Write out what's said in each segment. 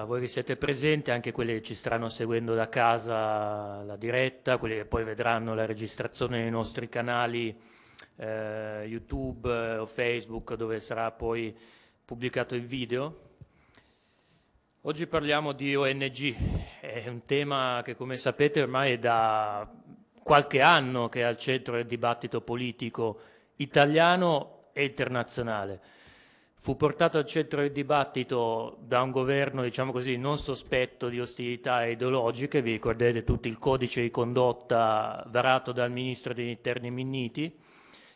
a voi che siete presenti, anche quelli che ci stanno seguendo da casa la diretta, quelli che poi vedranno la registrazione nei nostri canali eh, YouTube eh, o Facebook dove sarà poi pubblicato il video. Oggi parliamo di ONG, è un tema che come sapete ormai è da qualche anno che è al centro del dibattito politico italiano e internazionale fu portato al centro del dibattito da un governo, diciamo così, non sospetto di ostilità ideologiche, vi ricorderete tutti il codice di condotta varato dal ministro degli interni Minniti,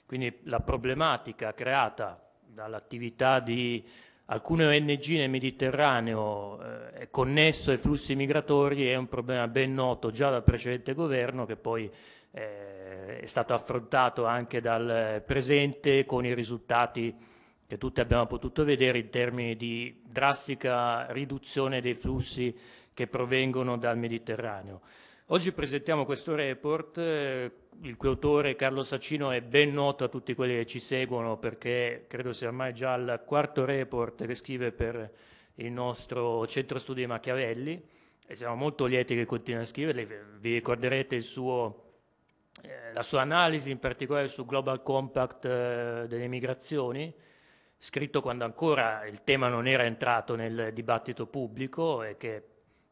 quindi la problematica creata dall'attività di alcune ONG nel Mediterraneo eh, connesso ai flussi migratori è un problema ben noto già dal precedente governo che poi eh, è stato affrontato anche dal presente con i risultati che tutti abbiamo potuto vedere in termini di drastica riduzione dei flussi che provengono dal Mediterraneo. Oggi presentiamo questo report, eh, il cui autore Carlo Saccino è ben noto a tutti quelli che ci seguono perché credo sia ormai già il quarto report che scrive per il nostro centro studi Machiavelli e siamo molto lieti che continui a scriverli. Vi ricorderete suo, eh, la sua analisi in particolare sul Global Compact eh, delle migrazioni, scritto quando ancora il tema non era entrato nel dibattito pubblico e che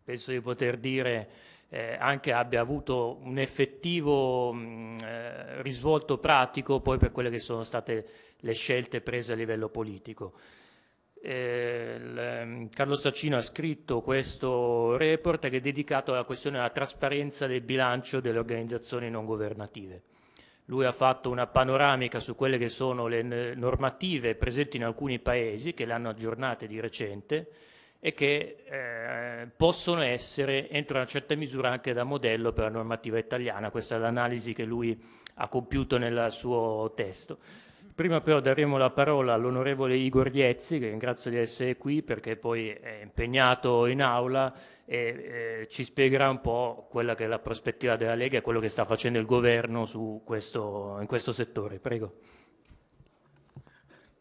penso di poter dire eh, anche abbia avuto un effettivo mh, mm, eh, risvolto pratico poi per quelle che sono state le scelte prese a livello politico. Eh, mm, Carlo Saccino ha scritto questo report che è dedicato alla questione della trasparenza del bilancio delle organizzazioni non governative. Lui ha fatto una panoramica su quelle che sono le normative presenti in alcuni paesi che le hanno aggiornate di recente e che eh, possono essere entro una certa misura anche da modello per la normativa italiana. Questa è l'analisi che lui ha compiuto nel suo testo. Prima però daremo la parola all'onorevole Igor Diezzi, che ringrazio di essere qui perché poi è impegnato in aula e eh, ci spiegherà un po' quella che è la prospettiva della Lega e quello che sta facendo il governo questo, in questo settore. Prego.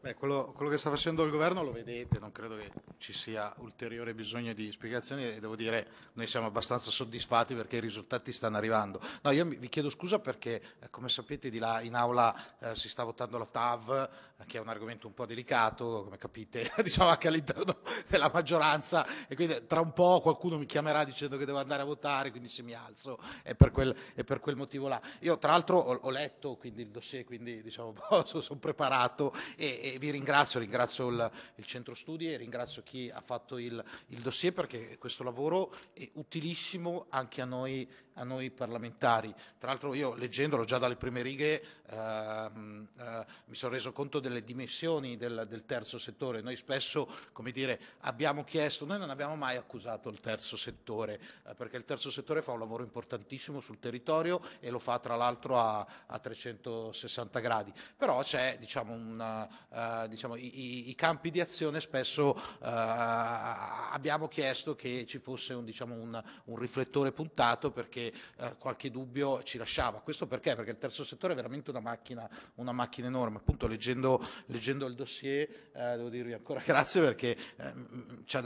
Beh, quello, quello, che sta facendo il governo lo vedete, non credo che ci sia ulteriore bisogno di spiegazioni e devo dire noi siamo abbastanza soddisfatti perché i risultati stanno arrivando. No, io vi chiedo scusa perché eh, come sapete di là in aula eh, si sta votando la TAV, eh, che è un argomento un po' delicato, come capite, diciamo anche all'interno della maggioranza e quindi tra un po' qualcuno mi chiamerà dicendo che devo andare a votare, quindi se mi alzo è per quel, è per quel motivo là. Io tra l'altro ho, ho, letto quindi, il dossier, quindi diciamo sono preparato e, e vi ringrazio, ringrazio il, il, Centro Studi e ringrazio chi ha fatto il, il dossier perché questo lavoro è utilissimo anche a noi a noi parlamentari. Tra l'altro io leggendolo già dalle prime righe ehm, eh, mi sono reso conto delle dimensioni del, del, terzo settore. Noi spesso, come dire, abbiamo chiesto, noi non abbiamo mai accusato il terzo settore, eh, perché il terzo settore fa un lavoro importantissimo sul territorio e lo fa tra l'altro a, a 360 gradi. Però c'è, diciamo, una, eh, diciamo i, i, campi di azione spesso eh, abbiamo chiesto che ci fosse un, diciamo, un, un riflettore puntato perché qualche, eh, qualche, dubbio ci lasciava. Questo perché? Perché il terzo settore è veramente una macchina, una macchina enorme. Appunto, leggendo, leggendo il dossier, eh, devo dirvi ancora grazie perché eh,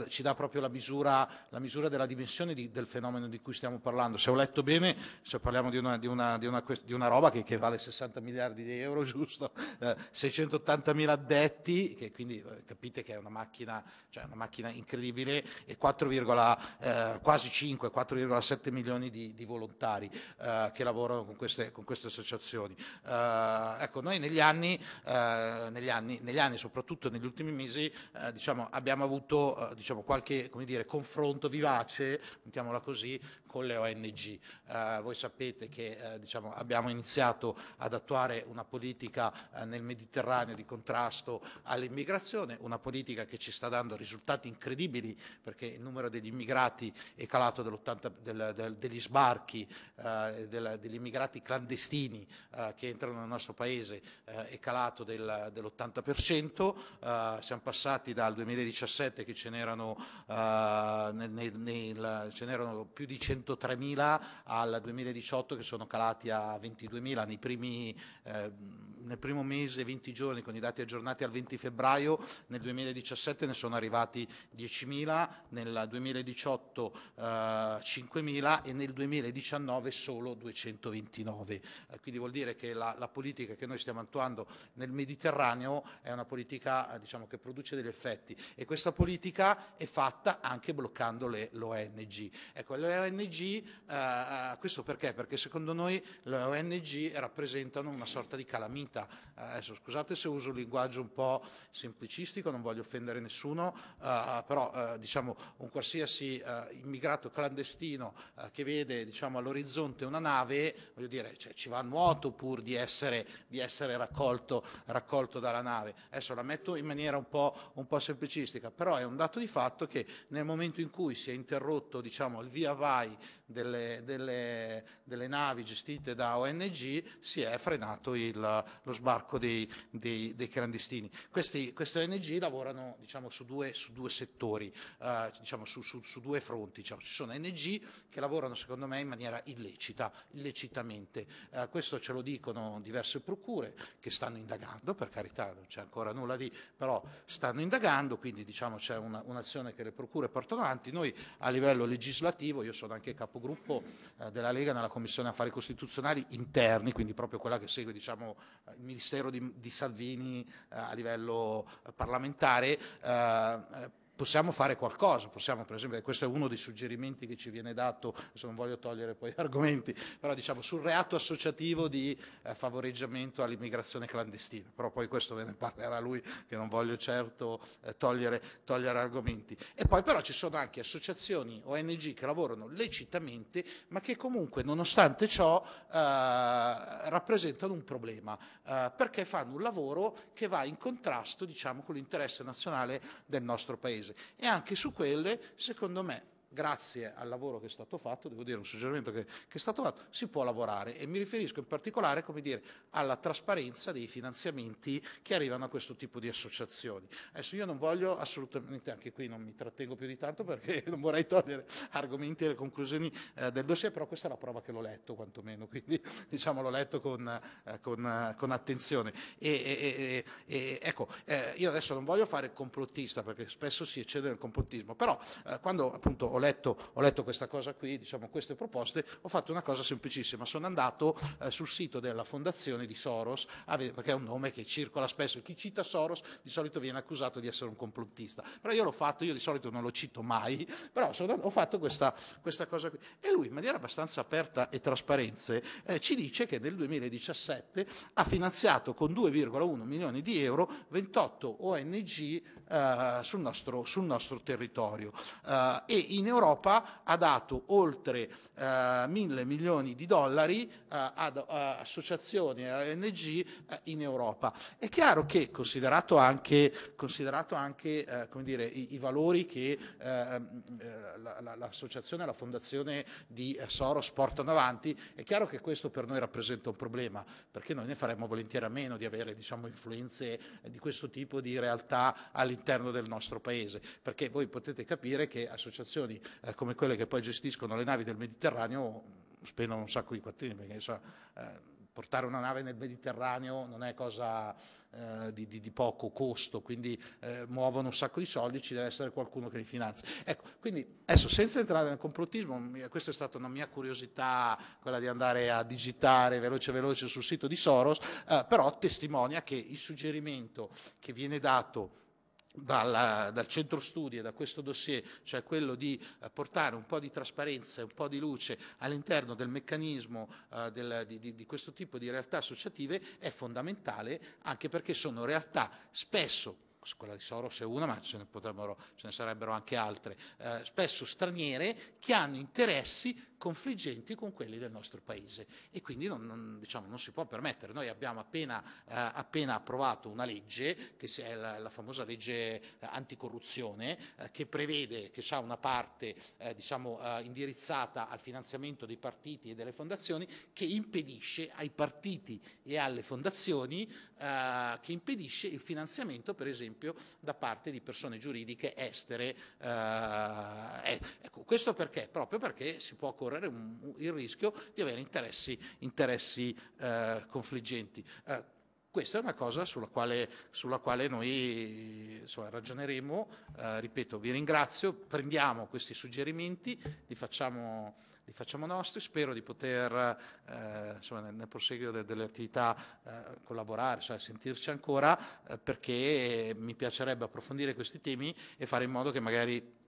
ci, dà proprio la misura, la misura della dimensione di, del fenomeno di cui stiamo parlando. Se ho letto bene, se parliamo di una, di una, di una, di una roba che, che, vale 60 miliardi di euro, giusto? 680 eh, mila addetti, che quindi eh, capite che è una macchina, cioè una macchina incredibile, e 4, eh, quasi 5, 4,7 milioni di, di volontari eh, che lavorano con queste, con queste associazioni. Eh, ecco, noi negli anni, eh, negli anni, negli anni, soprattutto negli ultimi mesi, eh, diciamo, abbiamo avuto eh, diciamo, qualche dire, confronto vivace, mettiamola così, con le ONG. Eh, voi sapete che eh, diciamo, abbiamo iniziato ad attuare una politica eh, nel Mediterraneo di contrasto all'immigrazione, una politica che ci sta dando risultati incredibili perché il numero degli immigrati è calato del, del, degli sbarchi, eh, del, degli immigrati clandestini eh, che entrano nel nostro paese eh, è calato dell'80%, siamo passati dal 2017 che ce n'erano, nel, nel, ce n'erano più di 100 23.000 al 2018 che sono calati a 22.000 nei primi eh, nel primo mese 20 giorni con i dati aggiornati al 20 febbraio, nel 2017 ne sono arrivati 10.000, nel 2018 eh, 5.000 e nel 2019 solo 229. Eh, quindi vuol dire che la, la, politica che noi stiamo attuando nel Mediterraneo è una politica eh, diciamo, che produce degli effetti e questa politica è fatta anche bloccando l'ONG. Ecco, le ONG, eh, eh, questo perché? Perché secondo noi le ONG rappresentano una sorta di calamita verità. Eh, adesso scusate se uso un linguaggio un po' semplicistico, non voglio offendere nessuno, eh, però eh, diciamo un qualsiasi eh, immigrato clandestino eh, che vede diciamo, all'orizzonte una nave, voglio dire, cioè, ci va a nuoto pur di essere, di essere raccolto, raccolto, dalla nave. Adesso la metto in maniera un po', un po', semplicistica, però è un dato di fatto che nel momento in cui si è interrotto diciamo, il via vai delle, delle, delle navi gestite da ONG si è frenato il, lo sbarco dei, dei, dei clandestini. Questi, queste ONG lavorano diciamo, su, due, su, due, settori, eh, diciamo, su, su, su, due fronti. Diciamo. Ci sono ONG che lavorano secondo me in maniera illecita, illecitamente. Eh, questo ce lo dicono diverse procure che stanno indagando, per carità non c'è ancora nulla di, però stanno indagando, quindi diciamo, c'è una, un'azione che le procure portano avanti. Noi a livello legislativo, io sono anche capo capogruppo eh, della Lega nella Commissione Affari Costituzionali interni, quindi proprio quella che segue diciamo, il Ministero di, di Salvini eh, a livello eh, parlamentare, eh, eh, possiamo fare qualcosa, possiamo per esempio, questo è uno dei suggerimenti che ci viene dato, adesso non voglio togliere poi argomenti, però diciamo sul reato associativo di eh, favoreggiamento all'immigrazione clandestina, però poi questo ve ne parlerà lui che non voglio certo eh, togliere, togliere argomenti. E poi però ci sono anche associazioni ONG che lavorano lecitamente ma che comunque nonostante ciò eh, rappresentano un problema eh, perché fanno un lavoro che va in contrasto diciamo, con l'interesse nazionale del nostro Paese paese e anche su quelle, secondo me, grazie al lavoro che è stato fatto, devo dire un suggerimento che, che è stato fatto, si può lavorare e mi riferisco in particolare dire, alla trasparenza dei finanziamenti che arrivano a questo tipo di associazioni. Adesso io non voglio assolutamente, anche qui non mi trattengo più di tanto perché non vorrei togliere argomenti e le conclusioni eh, del dossier, però questa è la prova che l'ho letto quantomeno, quindi diciamo l'ho letto con, eh, con, eh, con attenzione. E, e, e, ecco, eh, io adesso non voglio fare complottista perché spesso si eccede nel complottismo, però eh, quando appunto ho letto letto, ho letto questa cosa qui, diciamo, queste proposte, ho fatto una cosa semplicissima, sono andato eh, sul sito della fondazione di Soros, perché è un nome che circola spesso, chi cita Soros di solito viene accusato di essere un complottista, però io l'ho fatto, io di solito non lo cito mai, però sono, ho fatto questa, questa, cosa qui. E lui in maniera abbastanza aperta e trasparente eh, ci dice che nel 2017 ha finanziato con 2,1 milioni di euro 28 ONG eh, sul, nostro, sul, nostro, territorio eh, e in Europa Europa ha dato oltre eh, mille milioni di dollari eh, ad eh, associazioni e ONG eh, in Europa. È chiaro che, considerato anche, considerato anche eh, dire, i, i, valori che ehm, l'associazione e la fondazione di Soros portano avanti, è chiaro che questo per noi rappresenta un problema, perché noi ne faremmo volentieri a meno di avere diciamo, influenze di questo tipo di realtà all'interno del nostro paese, perché voi potete capire che associazioni eh, come quelle che poi gestiscono le navi del Mediterraneo spendono un sacco di quattrini, perché insomma, eh, portare una nave nel Mediterraneo non è cosa eh, di, di, di, poco costo, quindi eh, muovono un sacco di soldi, ci deve essere qualcuno che li finanzi. Ecco, quindi adesso senza entrare nel complottismo, questa è stata una mia curiosità, quella di andare a digitare veloce veloce sul sito di Soros, eh, però testimonia che il suggerimento che viene dato dal, dal centro studi e da questo dossier, cioè quello di eh, portare un po' di trasparenza e un po' di luce all'interno del meccanismo eh, del, di, di, di, questo tipo di realtà associative, è fondamentale anche perché sono realtà spesso quella di Soros è una, ma ce ne, ce ne sarebbero anche altre, eh, spesso straniere, che hanno interessi confliggenti con quelli del nostro Paese e quindi non, non, diciamo, non si può permettere. Noi abbiamo appena, eh, appena approvato una legge, che è la, la famosa legge eh, anticorruzione, eh, che prevede che ha una parte eh, diciamo, eh, indirizzata al finanziamento dei partiti e delle fondazioni che impedisce ai partiti e alle fondazioni eh, che impedisce il finanziamento per esempio da parte di persone giuridiche estere questo perché? Proprio perché si può correre un, il rischio di avere interessi, interessi eh, confliggenti. Eh, questa è una cosa sulla quale, sulla quale noi insomma, ragioneremo. Eh, ripeto, vi ringrazio, prendiamo questi suggerimenti, li facciamo, li facciamo nostri, spero di poter eh, insomma, nel, nel, proseguio de, delle attività eh, collaborare, cioè, sentirci ancora, eh, perché mi piacerebbe approfondire questi temi e fare in modo che magari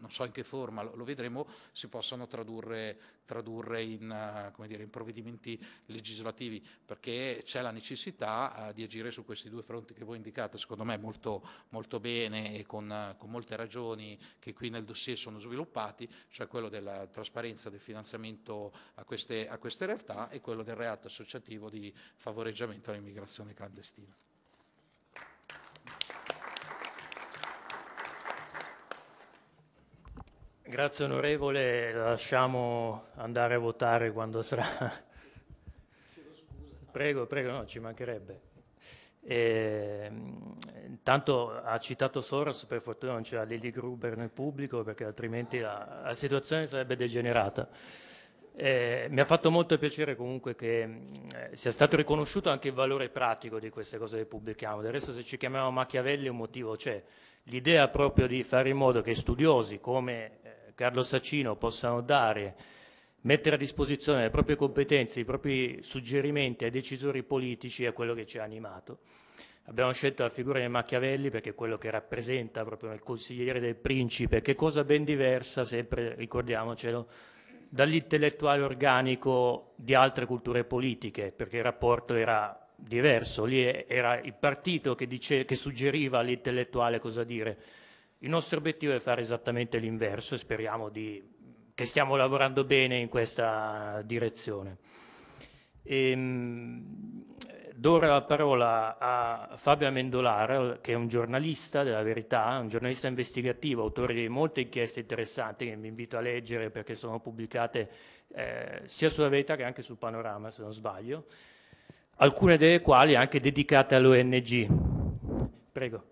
non so in che forma, lo, lo vedremo, si possano tradurre, tradurre in, eh, dire, in, provvedimenti legislativi, perché c'è la necessità eh, di agire su questi due fronti che voi indicate, secondo me molto, molto bene e con, con, molte ragioni che qui nel dossier sono sviluppati, cioè quello della trasparenza del finanziamento a queste, a queste realtà e quello del reato associativo di favoreggiamento all'immigrazione clandestina. Grazie onorevole, lasciamo andare a votare quando sarà. Prego, prego, no, ci mancherebbe. E, ehm, intanto ha citato Soros, per fortuna non c'era Lily Gruber nel pubblico perché altrimenti la, la situazione sarebbe degenerata. E, eh, mi ha fatto molto piacere comunque che mm, eh, sia stato riconosciuto anche il valore pratico di queste cose che pubblichiamo. Del resto se ci chiamiamo Machiavelli un motivo c'è. L'idea proprio di fare in modo che studiosi come Carlo Saccino possano dare, mettere a disposizione le proprie competenze, i propri suggerimenti ai decisori politici è quello che ci ha animato. Abbiamo scelto la figura di Machiavelli perché è quello che rappresenta proprio il consigliere del principe, che cosa ben diversa, sempre ricordiamocelo, dall'intellettuale organico di altre culture politiche, perché il rapporto era diverso, lì era il partito che, dice, che suggeriva all'intellettuale cosa dire il nostro obiettivo è fare esattamente l'inverso e speriamo di, che stiamo lavorando bene in questa direzione. Ehm, do ora la parola a Fabio Amendolar, che è un giornalista della verità, un giornalista investigativo, autore di molte inchieste interessanti che vi invito a leggere perché sono pubblicate eh, sia sulla verità che anche sul panorama, se non sbaglio, alcune delle quali anche dedicate all'ONG. Prego.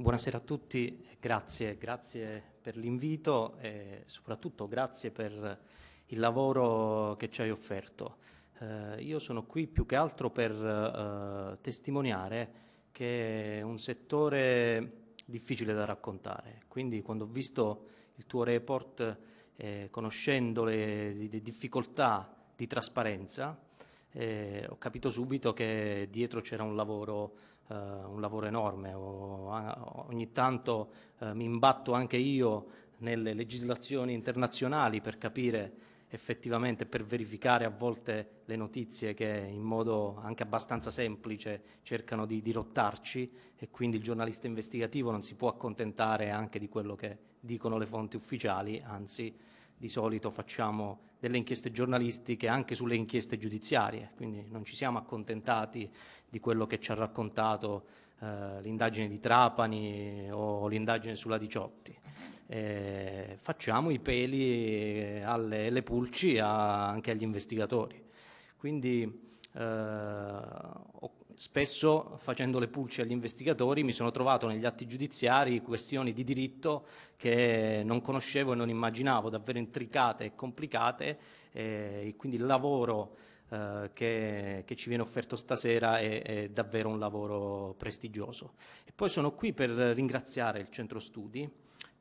Buonasera a tutti, grazie, grazie per l'invito e soprattutto grazie per il lavoro che ci hai offerto. Eh, io sono qui più che altro per eh, testimoniare che è un settore difficile da raccontare, quindi quando ho visto il tuo report, eh, conoscendo le, le, difficoltà di trasparenza, eh, ho capito subito che dietro c'era un lavoro eh, un lavoro enorme. O, ogni tanto eh, mi imbatto anche io nelle legislazioni internazionali per capire effettivamente, per verificare a volte le notizie che in modo anche abbastanza semplice cercano di dirottarci e quindi il giornalista investigativo non si può accontentare anche di quello che dicono le fonti ufficiali, anzi di solito facciamo delle inchieste giornalistiche anche sulle inchieste giudiziarie, quindi non ci siamo accontentati di quello che ci ha raccontato eh, l'indagine di Trapani eh, o l'indagine sulla Diciotti. Eh, facciamo i peli eh, alle, alle pulci a, anche agli investigatori. Quindi eh, spesso facendo le pulci agli investigatori mi sono trovato negli atti giudiziari questioni di diritto che non conoscevo e non immaginavo, davvero intricate e complicate, e quindi il lavoro eh, che, che, ci viene offerto stasera è, è, davvero un lavoro prestigioso. E poi sono qui per ringraziare il Centro Studi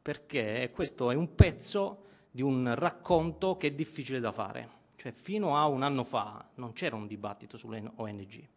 perché questo è un pezzo di un racconto che è difficile da fare. Cioè fino a un anno fa non c'era un dibattito sulle ONG.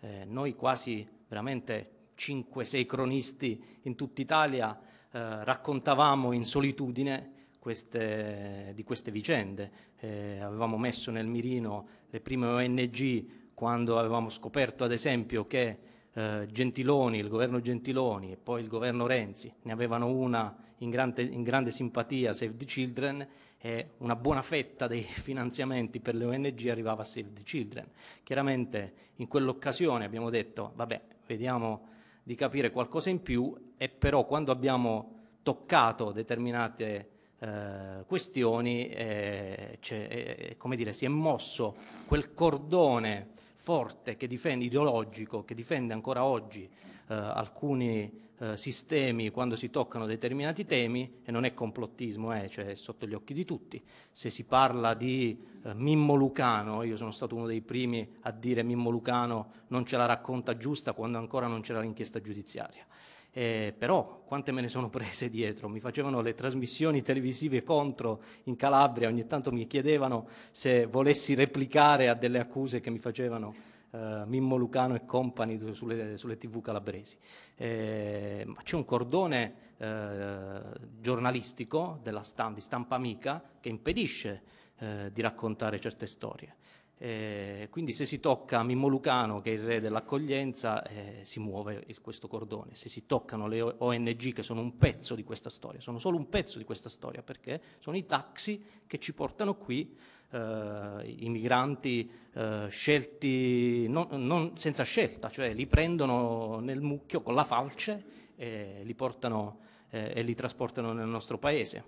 Eh, noi quasi veramente 5-6 cronisti in tutta Italia eh, raccontavamo in solitudine queste, di queste vicende. Eh, avevamo messo nel mirino le prime ONG quando avevamo scoperto ad esempio che eh, Gentiloni, il governo Gentiloni e poi il governo Renzi ne avevano una in grande, in grande simpatia, Save the Children, e una buona fetta dei finanziamenti per le ONG arrivava a Save the Children. Chiaramente in quell'occasione abbiamo detto, vabbè, vediamo di capire qualcosa in più e però quando abbiamo toccato determinate eh, questioni eh, eh, eh, come dire, si è mosso quel cordone forte che difende, ideologico che difende ancora oggi eh, alcuni eh, sistemi quando si toccano determinati temi e non è complottismo, eh, cioè è sotto gli occhi di tutti. Se si parla di eh, Mimmo Lucano, io sono stato uno dei primi a dire Mimmo Lucano non ce la racconta giusta quando ancora non c'era l'inchiesta giudiziaria eh, però quante me ne sono prese dietro, mi facevano le trasmissioni televisive contro in Calabria, ogni tanto mi chiedevano se volessi replicare a delle accuse che mi facevano eh, Mimmo Lucano e compagni sulle, sulle, tv calabresi. Eh, ma c'è un cordone eh, giornalistico stampa, di stampa amica che impedisce eh, di raccontare certe storie. Eh, quindi se si tocca Mimmo Lucano, che è il re dell'accoglienza, eh, si muove il, questo cordone. Se si toccano le ONG, che sono un pezzo di questa storia, sono solo un pezzo di questa storia, perché sono i taxi che ci portano qui eh, i migranti eh, scelti non, non senza scelta, cioè li prendono nel mucchio con la falce e li portano eh, e li trasportano nel nostro paese.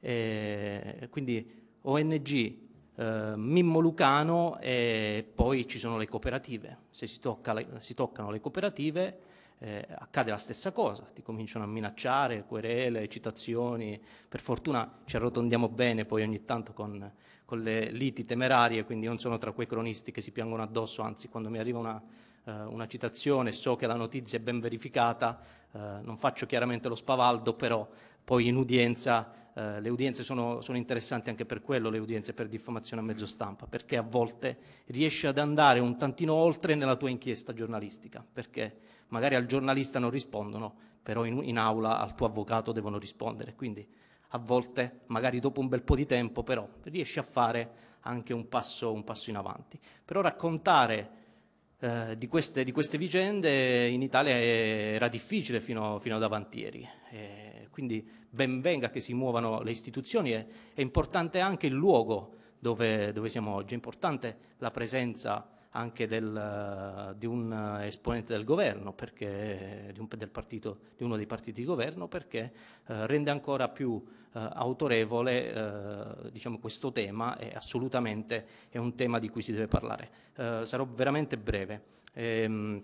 Eh, quindi ONG eh, Mimmo Lucano e poi ci sono le cooperative. Se si, tocca, si toccano le cooperative eh, accade la stessa cosa, ti cominciano a minacciare, querele, citazioni. Per fortuna ci arrotondiamo bene poi ogni tanto con, con le liti temerarie, quindi non sono tra quei cronisti che si piangono addosso, anzi quando mi arriva una, eh, una citazione so che la notizia è ben verificata, eh, non faccio chiaramente lo spavaldo, però poi in udienza eh, le udienze sono, sono, interessanti anche per quello, le udienze per diffamazione a mezzo mm. stampa, perché a volte riesci ad andare un tantino oltre nella tua inchiesta giornalistica, perché magari al giornalista non rispondono, però in, in aula al tuo avvocato devono rispondere, quindi a volte magari dopo un bel po' di tempo però riesci a fare anche un passo, un passo in avanti. Però raccontare eh, di, queste, di, queste, vicende in Italia era difficile fino, fino ad avantieri. Eh, quindi ben venga che si muovano le istituzioni, è, è importante anche il luogo dove, dove, siamo oggi, è importante la presenza anche del, di un esponente del governo, perché, di, un, partito, di, uno dei partiti di governo, perché eh, rende ancora più eh, autorevole, eh, diciamo questo tema è assolutamente è un tema di cui si deve parlare. Eh, sarò veramente breve. Ehm,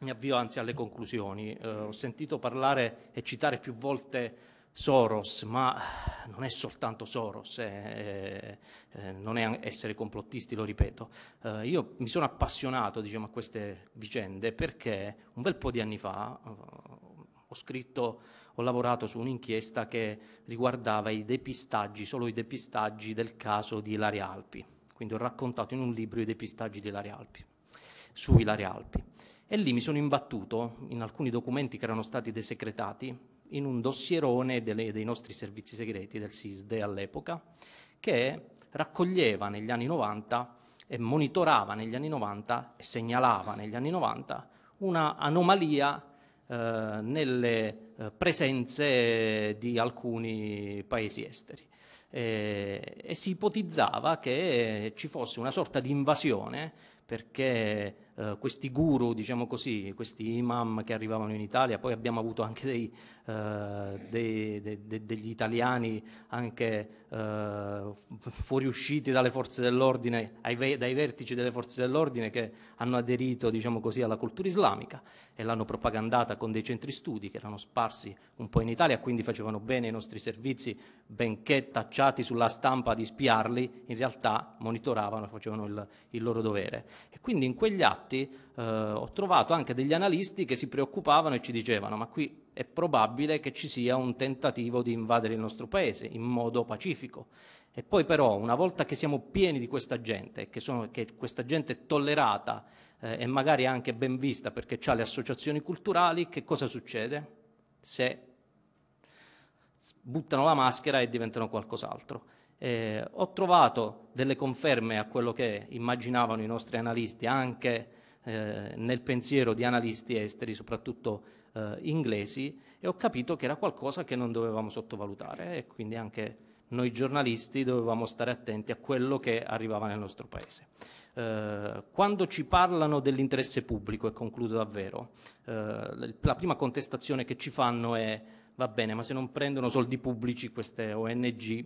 mi avvio anzi alle conclusioni. ho sentito parlare e citare più volte Soros, ma non è soltanto Soros, eh, eh, non è essere complottisti, lo ripeto. Eh, io mi sono appassionato diciamo, a queste vicende perché un bel po' di anni fa ho scritto ho lavorato su un'inchiesta che riguardava i depistaggi, solo i depistaggi del caso di Ilaria Alpi. Quindi ho raccontato in un libro i depistaggi di Ilaria Alpi, su Ilaria Alpi. E lì mi sono imbattuto in alcuni documenti che erano stati desecretati in un dossierone delle, dei nostri servizi segreti del SISDE all'epoca, che raccoglieva negli anni 90 e monitorava negli anni 90 e segnalava negli anni 90 una anomalia eh, nelle eh, presenze eh, di alcuni paesi esteri. Eh, e si ipotizzava che ci fosse una sorta di invasione perché eh, questi guru, diciamo così, questi imam che arrivavano in Italia, poi abbiamo avuto anche dei, eh, dei, de, de, degli italiani anche eh, fuoriusciti dalle forze dell'ordine, dai vertici delle forze dell'ordine che hanno aderito diciamo così, alla cultura islamica e l'hanno propagandata con dei centri studi che erano sparsi un po' in Italia, quindi facevano bene i nostri servizi, benché tacciati sulla stampa di spiarli, in realtà monitoravano facevano il, il loro dovere. E quindi in quegli atti infatti eh, ho trovato anche degli analisti che si preoccupavano e ci dicevano ma qui è probabile che ci sia un tentativo di invadere il nostro paese in modo pacifico. E poi però una volta che siamo pieni di questa gente, che, sono, che questa gente è tollerata eh, e magari anche ben vista perché ha le associazioni culturali, che cosa succede? Se buttano la maschera e diventano qualcos'altro. Eh, ho trovato delle conferme a quello che immaginavano i nostri analisti, anche eh, nel pensiero di analisti esteri, soprattutto eh, inglesi, e ho capito che era qualcosa che non dovevamo sottovalutare e quindi anche noi giornalisti dovevamo stare attenti a quello che arrivava nel nostro paese. Eh, quando ci parlano dell'interesse pubblico, e concludo davvero, eh, la prima contestazione che ci fanno è va bene, ma se non prendono soldi pubblici queste ONG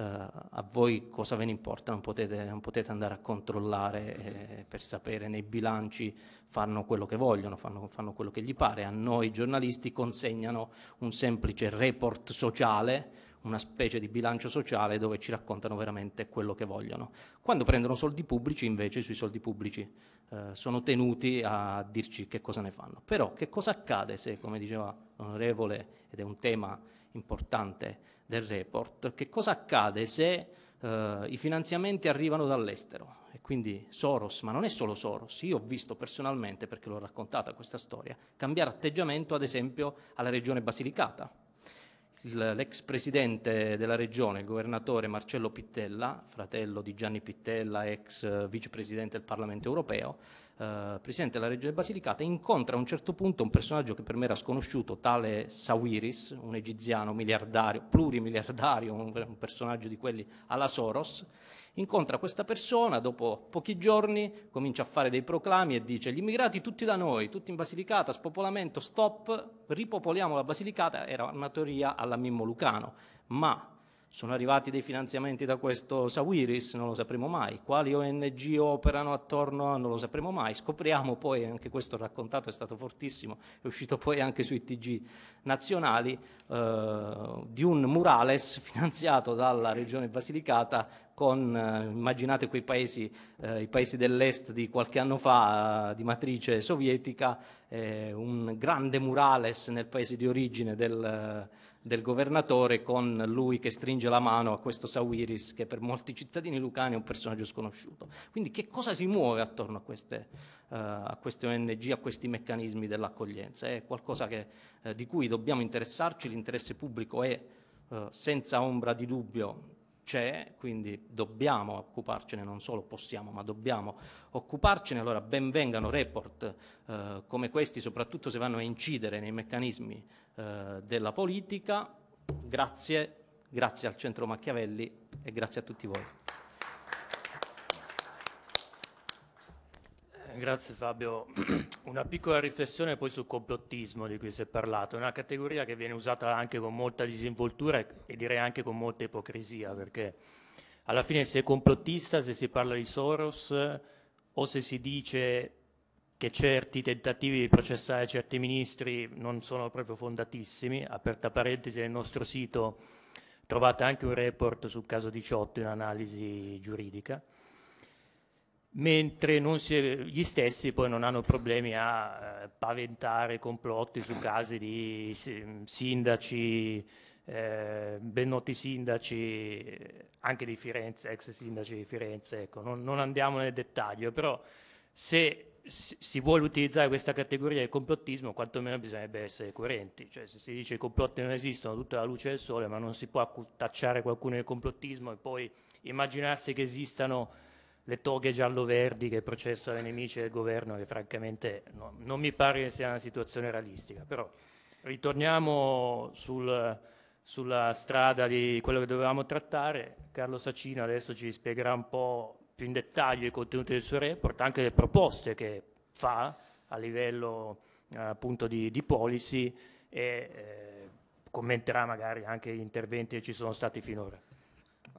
eh, a voi cosa ve ne importa, non potete, non potete andare a controllare eh, per sapere nei bilanci, fanno quello che vogliono, fanno, fanno, quello che gli pare, a noi giornalisti consegnano un semplice report sociale, una specie di bilancio sociale dove ci raccontano veramente quello che vogliono. Quando prendono soldi pubblici invece sui soldi pubblici eh, sono tenuti a dirci che cosa ne fanno. Però che cosa accade se, come diceva l'onorevole, ed è un tema importante, del report, che cosa accade se eh, i finanziamenti arrivano dall'estero? E quindi Soros, ma non è solo Soros, io ho visto personalmente, perché l'ho raccontata questa storia, cambiare atteggiamento ad esempio alla regione Basilicata. L'ex presidente della regione, il governatore Marcello Pittella, fratello di Gianni Pittella, ex eh, vicepresidente del Parlamento europeo, eh, presidente della Regione Basilicata, incontra a un certo punto un personaggio che per me era sconosciuto, tale Sawiris, un egiziano miliardario, plurimiliardario, un, un personaggio di quelli alla Soros, incontra questa persona, dopo pochi giorni comincia a fare dei proclami e dice gli immigrati tutti da noi, tutti in Basilicata, spopolamento, stop, ripopoliamo la Basilicata, era una teoria alla Mimmo Lucano, ma sono arrivati dei finanziamenti da questo Sawiris? Non lo sapremo mai. Quali ONG operano attorno? Non lo sapremo mai. Scopriamo poi, anche questo raccontato è stato fortissimo, è uscito poi anche sui TG nazionali, eh, di un murales finanziato dalla regione Basilicata con, eh, immaginate quei paesi, eh, i paesi dell'est di qualche anno fa eh, di matrice sovietica, eh, un grande murales nel paese di origine del del governatore con lui che stringe la mano a questo Sawiris che per molti cittadini lucani è un personaggio sconosciuto. Quindi che cosa si muove attorno a queste, uh, a queste ONG, a questi meccanismi dell'accoglienza? È qualcosa che, uh, di cui dobbiamo interessarci, l'interesse pubblico è uh, senza ombra di dubbio c'è, quindi dobbiamo occuparcene, non solo possiamo, ma dobbiamo occuparcene, allora ben vengano report eh, come questi, soprattutto se vanno a incidere nei meccanismi eh, della politica. Grazie, grazie al Centro Machiavelli e grazie a tutti voi. Grazie Fabio. Una piccola riflessione poi sul complottismo di cui si è parlato, è una categoria che viene usata anche con molta disinvoltura e direi anche con molta ipocrisia, perché alla fine se è complottista, se si parla di Soros o se si dice che certi tentativi di processare certi ministri non sono proprio fondatissimi, aperta parentesi nel nostro sito trovate anche un report sul caso 18, in analisi giuridica mentre si, gli stessi poi non hanno problemi a eh, paventare complotti su casi di sindaci, eh, ben noti sindaci, anche di Firenze, ex sindaci di Firenze, ecco, non, non andiamo nel dettaglio, però se si vuole utilizzare questa categoria di complottismo, quantomeno bisognerebbe essere coerenti. Cioè, se si dice che i complotti non esistono, tutta la luce del sole, ma non si può tacciare qualcuno del complottismo e poi immaginarsi che esistano le toghe giallo-verdi che processano i nemici del governo, che francamente no, non mi pare che sia una situazione realistica. Però ritorniamo sul, sulla strada di quello che dovevamo trattare. Carlo Sacino adesso ci spiegherà un po' più in dettaglio i contenuti del suo report, anche le proposte che fa a livello appunto di, di policy e eh, commenterà magari anche gli interventi che ci sono stati finora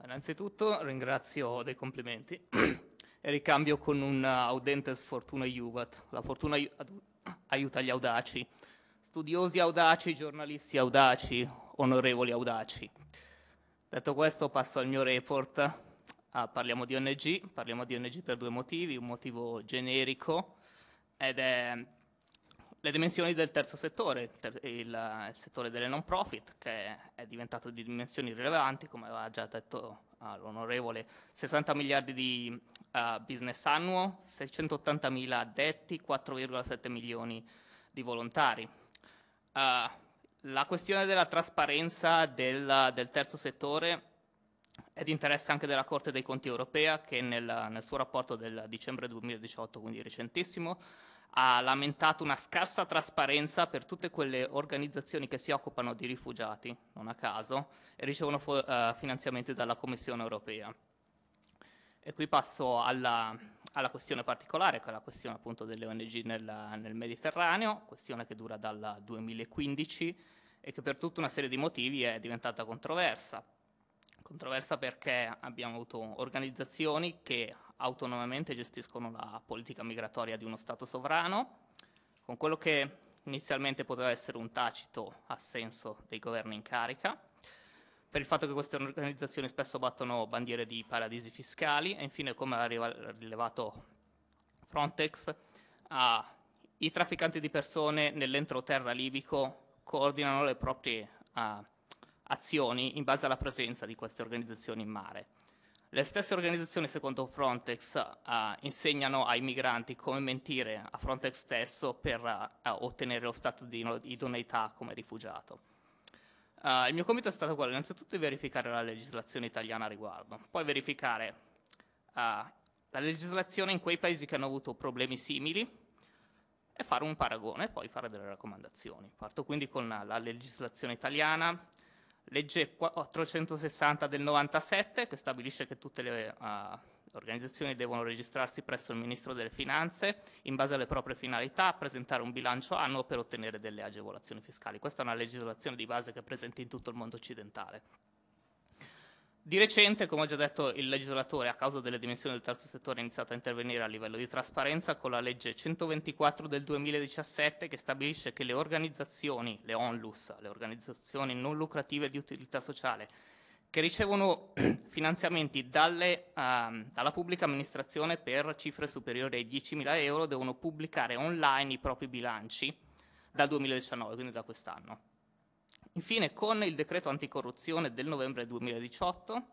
innanzitutto ringrazio dei complimenti e ricambio con un audentes fortuna iuvat. La fortuna aiuta gli audaci, studiosi audaci, giornalisti audaci, onorevoli audaci. Detto questo passo al mio report. Ah, parliamo di ONG, parliamo di ONG per due motivi, un motivo generico ed è le dimensioni del terzo settore, il, ter- il, il settore delle non profit che è diventato di dimensioni rilevanti, come aveva già detto eh, l'onorevole, 60 miliardi di uh, business annuo, 680 mila addetti, 4,7 milioni di volontari. Uh, la questione della trasparenza del, del, terzo settore è di interesse anche della Corte dei Conti europea che nel, nel suo rapporto del dicembre 2018, quindi recentissimo, ha lamentato una scarsa trasparenza per tutte quelle organizzazioni che si occupano di rifugiati, non a caso, e ricevono fu- uh, eh, finanziamenti dalla Commissione europea. E qui passo alla, alla questione particolare, che è la questione appunto delle ONG nel, nel Mediterraneo, questione che dura dal 2015 e che per tutta una serie di motivi è diventata controversa. Controversa perché abbiamo avuto organizzazioni che autonomamente gestiscono la politica migratoria di uno Stato sovrano, con quello che inizialmente poteva essere un tacito assenso dei governi in carica, per il fatto che queste organizzazioni spesso battono bandiere di paradisi fiscali e infine, come ha rilevato Frontex, ah, i trafficanti di persone nell'entroterra libico coordinano le proprie ah, azioni in base alla presenza di queste organizzazioni in mare. Le stesse organizzazioni, secondo Frontex, uh, insegnano ai migranti come mentire a Frontex stesso per uh, ottenere lo stato di idoneità come rifugiato. Eh, il mio compito è stato quello innanzitutto di verificare la legislazione italiana a riguardo, poi verificare la legislazione in quei paesi che hanno avuto problemi simili e fare un paragone e poi fare delle raccomandazioni. Parto quindi con la legislazione italiana, Legge 460 del 97 che stabilisce che tutte le uh, organizzazioni devono registrarsi presso il Ministro delle Finanze in base alle proprie finalità, presentare un bilancio annuo per ottenere delle agevolazioni fiscali. Questa è una legislazione di base che è presente in tutto il mondo occidentale. Di recente, come ho già detto, il legislatore, a causa delle dimensioni del terzo settore, ha iniziato a intervenire a livello di trasparenza con la legge 124 del 2017 che stabilisce che le organizzazioni, le ONLUS, le organizzazioni non lucrative di utilità sociale, che ricevono finanziamenti dalle, uh, dalla pubblica amministrazione per cifre superiori ai 10.000 euro, devono pubblicare online i propri bilanci dal 2019, quindi da quest'anno. Infine, con il decreto anticorruzione del novembre 2018,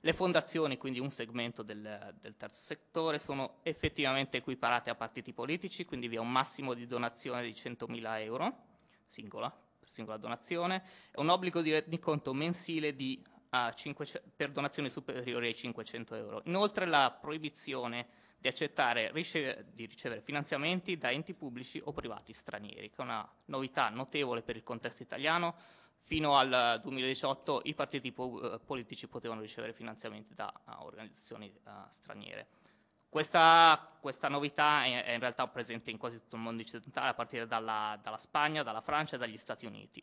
le fondazioni, quindi un segmento del, del terzo settore, sono effettivamente equiparate a partiti politici, quindi vi è un massimo di donazione di 100.000 euro, singola, per singola donazione, e un obbligo di rendiconto mensile di, uh, 500, per donazioni superiori ai 500 euro. Inoltre la proibizione di accettare riceve, di ricevere finanziamenti da enti pubblici o privati stranieri, che è una novità notevole per il contesto italiano. Fino al 2018 i partiti po politici potevano ricevere finanziamenti da uh, organizzazioni uh, straniere. Questa, questa novità è, è, in realtà presente in quasi tutto il mondo occidentale, a partire dalla, dalla Spagna, dalla Francia e dagli Stati Uniti.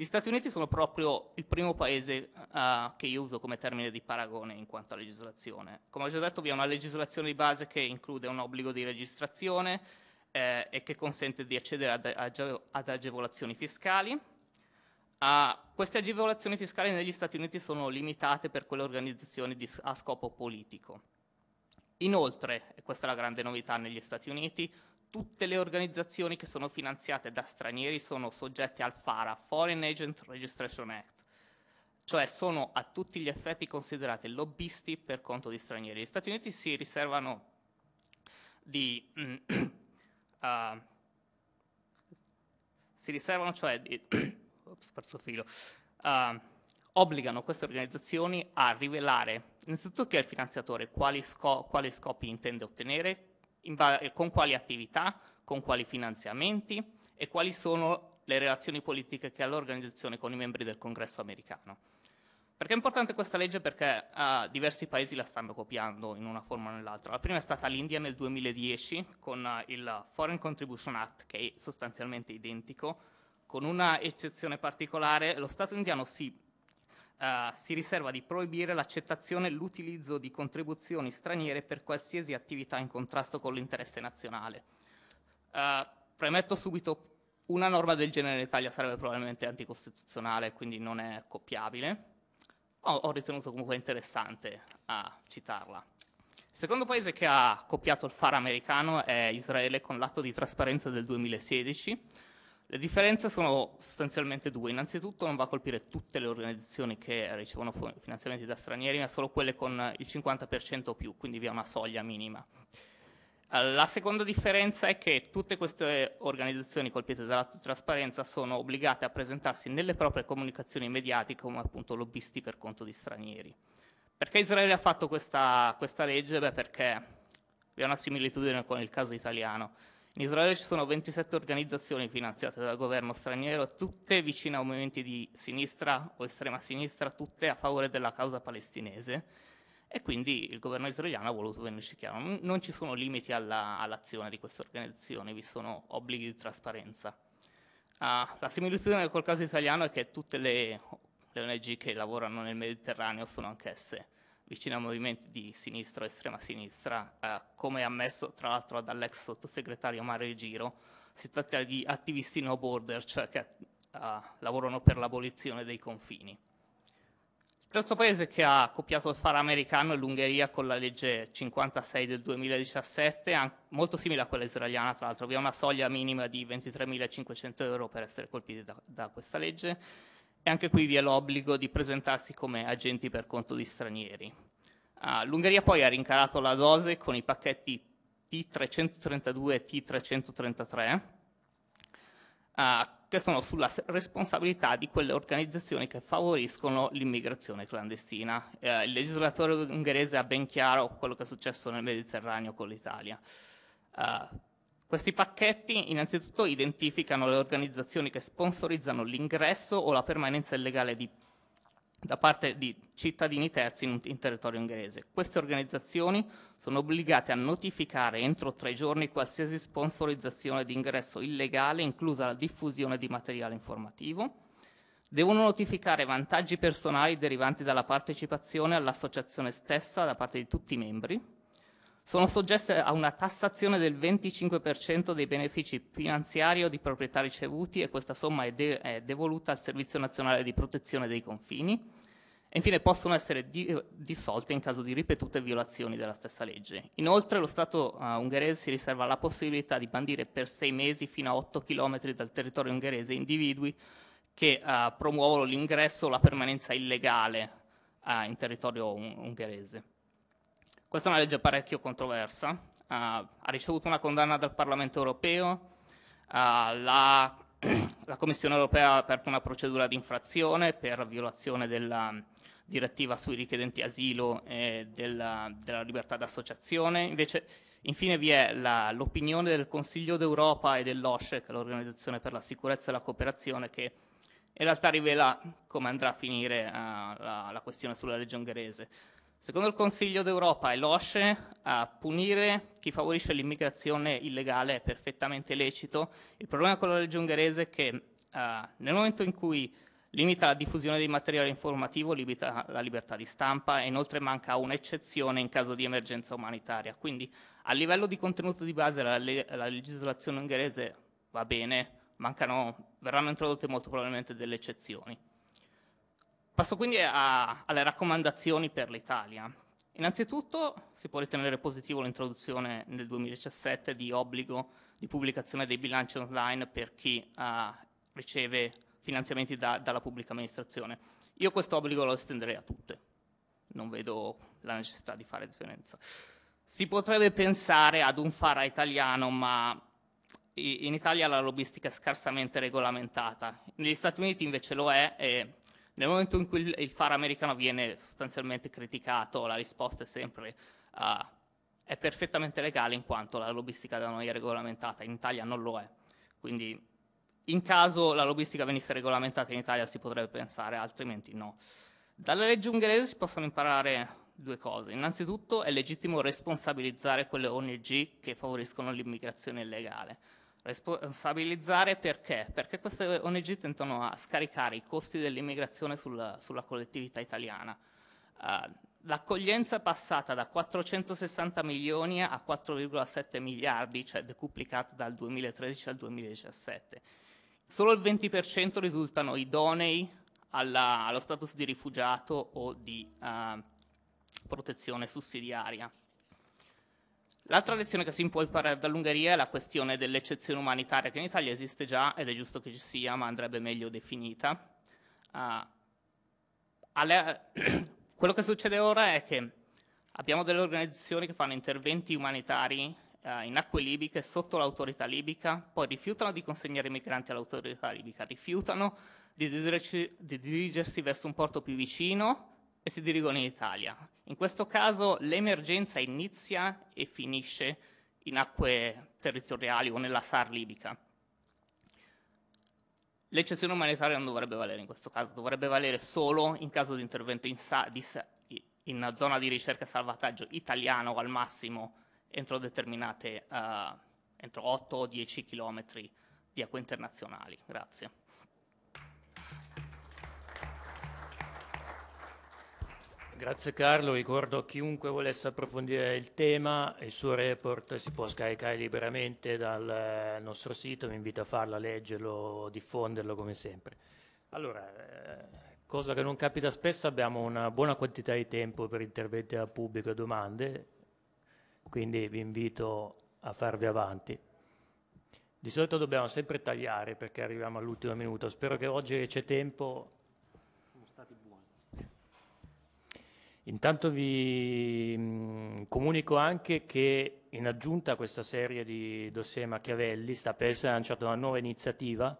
Gli Stati Uniti sono proprio il primo paese uh, che io uso come termine di paragone in quanto a legislazione. Come ho già detto, vi è una legislazione di base che include un obbligo di registrazione eh, e che consente di accedere ad, age ad agevolazioni fiscali. Uh, queste agevolazioni fiscali negli Stati Uniti sono limitate per quelle organizzazioni a scopo politico. Inoltre, e questa è la grande novità negli Stati Uniti, tutte le organizzazioni che sono finanziate da stranieri sono soggette al FARA, Foreign Agent Registration Act, cioè sono a tutti gli effetti considerate lobbisti per conto di stranieri. Gli Stati Uniti si riservano di... uh, si riservano cioè di... ops, filo. Uh, obbligano queste organizzazioni a rivelare innanzitutto chi è il finanziatore, quali, sco quali scopi intende ottenere, con quali attività, con quali finanziamenti e quali sono le relazioni politiche che ha l'organizzazione con i membri del congresso americano. Perché è importante questa legge? Perché uh, diversi paesi la stanno copiando in una forma o nell'altra. La prima è stata l'India nel 2010 con uh, il Foreign Contribution Act che è sostanzialmente identico, con una eccezione particolare, lo Stato indiano si eh, si riserva di proibire l'accettazione e l'utilizzo di contribuzioni straniere per qualsiasi attività in contrasto con l'interesse nazionale. Eh, premetto subito una norma del genere in Italia sarebbe probabilmente anticostituzionale, quindi non è copiabile. Ho, ho ritenuto comunque interessante a eh, citarla. Il secondo paese che ha copiato il FAR americano è Israele con l'atto di trasparenza del 2016 le differenze sono sostanzialmente due. Innanzitutto non va a colpire tutte le organizzazioni che ricevono finanziamenti da stranieri, ma solo quelle con il 50% o più, quindi vi è una soglia minima. La seconda differenza è che tutte queste organizzazioni colpite dalla trasparenza sono obbligate a presentarsi nelle proprie comunicazioni mediatiche come appunto lobbisti per conto di stranieri. Perché Israele ha fatto questa, questa legge? Beh, perché vi è una similitudine con il caso italiano in Israele ci sono 27 organizzazioni finanziate dal governo straniero, tutte vicine a movimenti di sinistra o estrema sinistra, tutte a favore della causa palestinese e quindi il governo israeliano ha voluto venirci chiaro. Non ci sono limiti alla, all'azione di queste organizzazioni, vi sono obblighi di trasparenza. Uh, la similitudine col caso italiano è che tutte le, le ONG che lavorano nel Mediterraneo sono anch'esse vicino ai movimenti di sinistra, estrema sinistra, eh, come ammesso tra l'altro dall'ex sottosegretario Mario Giro, si tratta di attivisti no border, cioè che eh, lavorano per l'abolizione dei confini. Il terzo paese che ha copiato il faro americano è l'Ungheria con la legge 56 del 2017, molto simile a quella israeliana tra l'altro, vi è una soglia minima di 23.500 euro per essere colpiti da, da questa legge, e anche qui vi è l'obbligo di presentarsi come agenti per conto di stranieri. Uh, L'Ungheria poi ha rincarato la dose con i pacchetti T332 e T333, uh, ah, che sono sulla responsabilità di quelle organizzazioni che favoriscono l'immigrazione clandestina. Uh, il legislatore ungherese ha ben chiaro quello che è successo nel Mediterraneo con l'Italia. Ah, questi pacchetti innanzitutto identificano le organizzazioni che sponsorizzano l'ingresso o la permanenza illegale di, da parte di cittadini terzi in, in, territorio ungherese. Queste organizzazioni sono obbligate a notificare entro tre giorni qualsiasi sponsorizzazione di ingresso illegale, inclusa la diffusione di materiale informativo. Devono notificare vantaggi personali derivanti dalla partecipazione all'associazione stessa da parte di tutti i membri sono soggette a una tassazione del 25% dei benefici finanziari o di proprietà ricevuti e questa somma è, de è devoluta al Servizio Nazionale di Protezione dei Confini e infine possono essere di eh, dissolte in caso di ripetute violazioni della stessa legge. Inoltre lo Stato uh, ungherese si riserva la possibilità di bandire per sei mesi fino a 8 km dal territorio ungherese individui che uh, promuovono l'ingresso o la permanenza illegale uh, in territorio un ungherese. Questa è una legge parecchio controversa, uh, ha ricevuto una condanna dal Parlamento europeo, uh, la, la, Commissione europea ha aperto una procedura di infrazione per violazione della direttiva sui richiedenti asilo e della, della libertà d'associazione. Invece, infine vi è l'opinione del Consiglio d'Europa e dell'OSCE, che è l'Organizzazione per la Sicurezza e la Cooperazione, che in realtà rivela come andrà a finire uh, la, la questione sulla legge ungherese. Secondo il Consiglio d'Europa e l'OSCE a punire chi favorisce l'immigrazione illegale è perfettamente lecito. Il problema con la legge ungherese è che eh, nel momento in cui limita la diffusione di materiale informativo, limita la libertà di stampa e inoltre manca un'eccezione in caso di emergenza umanitaria. Quindi a livello di contenuto di base la, le- la legislazione ungherese va bene, mancano, verranno introdotte molto probabilmente delle eccezioni. Passo quindi a, alle raccomandazioni per l'Italia. Innanzitutto si può ritenere positivo l'introduzione nel 2017 di obbligo di pubblicazione dei bilanci online per chi uh, riceve finanziamenti da, dalla pubblica amministrazione. Io questo obbligo lo estenderei a tutte, non vedo la necessità di fare differenza. Si potrebbe pensare ad un fara italiano, ma in Italia la lobbistica è scarsamente regolamentata. Negli Stati Uniti invece lo è e nel momento in cui il fare americano viene sostanzialmente criticato, la risposta è sempre uh, è perfettamente legale in quanto la lobbistica da noi è regolamentata, in Italia non lo è. Quindi in caso la lobbistica venisse regolamentata in Italia si potrebbe pensare, altrimenti no. Dalla legge ungherese si possono imparare due cose. Innanzitutto è legittimo responsabilizzare quelle ONG che favoriscono l'immigrazione illegale. Responsabilizzare perché? Perché queste ONG tentano a scaricare i costi dell'immigrazione sulla, sulla, collettività italiana. Uh, L'accoglienza è passata da 460 milioni a 4,7 miliardi, cioè decuplicata dal 2013 al 2017. Solo il 20% risultano idonei alla, allo status di rifugiato o di uh, protezione sussidiaria. L'altra lezione che si può imparare dall'Ungheria è la questione dell'eccezione umanitaria, che in Italia esiste già ed è giusto che ci sia, ma andrebbe meglio definita. Uh, alle, quello che succede ora è che abbiamo delle organizzazioni che fanno interventi umanitari uh, in acque libiche sotto l'autorità libica, poi rifiutano di consegnare i migranti all'autorità libica, rifiutano di, di dirigersi verso un porto più vicino e si dirigono in Italia. In questo caso l'emergenza inizia e finisce in acque territoriali o nella SAR libica. L'eccezione umanitaria non dovrebbe valere in questo caso, dovrebbe valere solo in caso di intervento in, di, in zona di ricerca e salvataggio italiano al massimo entro determinate, uh, entro 8 o 10 chilometri di acque internazionali. Grazie. Grazie Carlo, ricordo a chiunque volesse approfondire il tema, il suo report si può scaricare liberamente dal eh, nostro sito, mi invito a farlo, a leggerlo, diffonderlo come sempre. Allora, eh, cosa che non capita spesso, abbiamo una buona quantità di tempo per interventi al pubblico e domande, quindi vi invito a farvi avanti. Di solito dobbiamo sempre tagliare perché arriviamo all'ultimo minuto, spero che oggi c'è tempo Intanto vi mm, comunico anche che in aggiunta a questa serie di dossier Machiavelli sta per essere lanciata una nuova iniziativa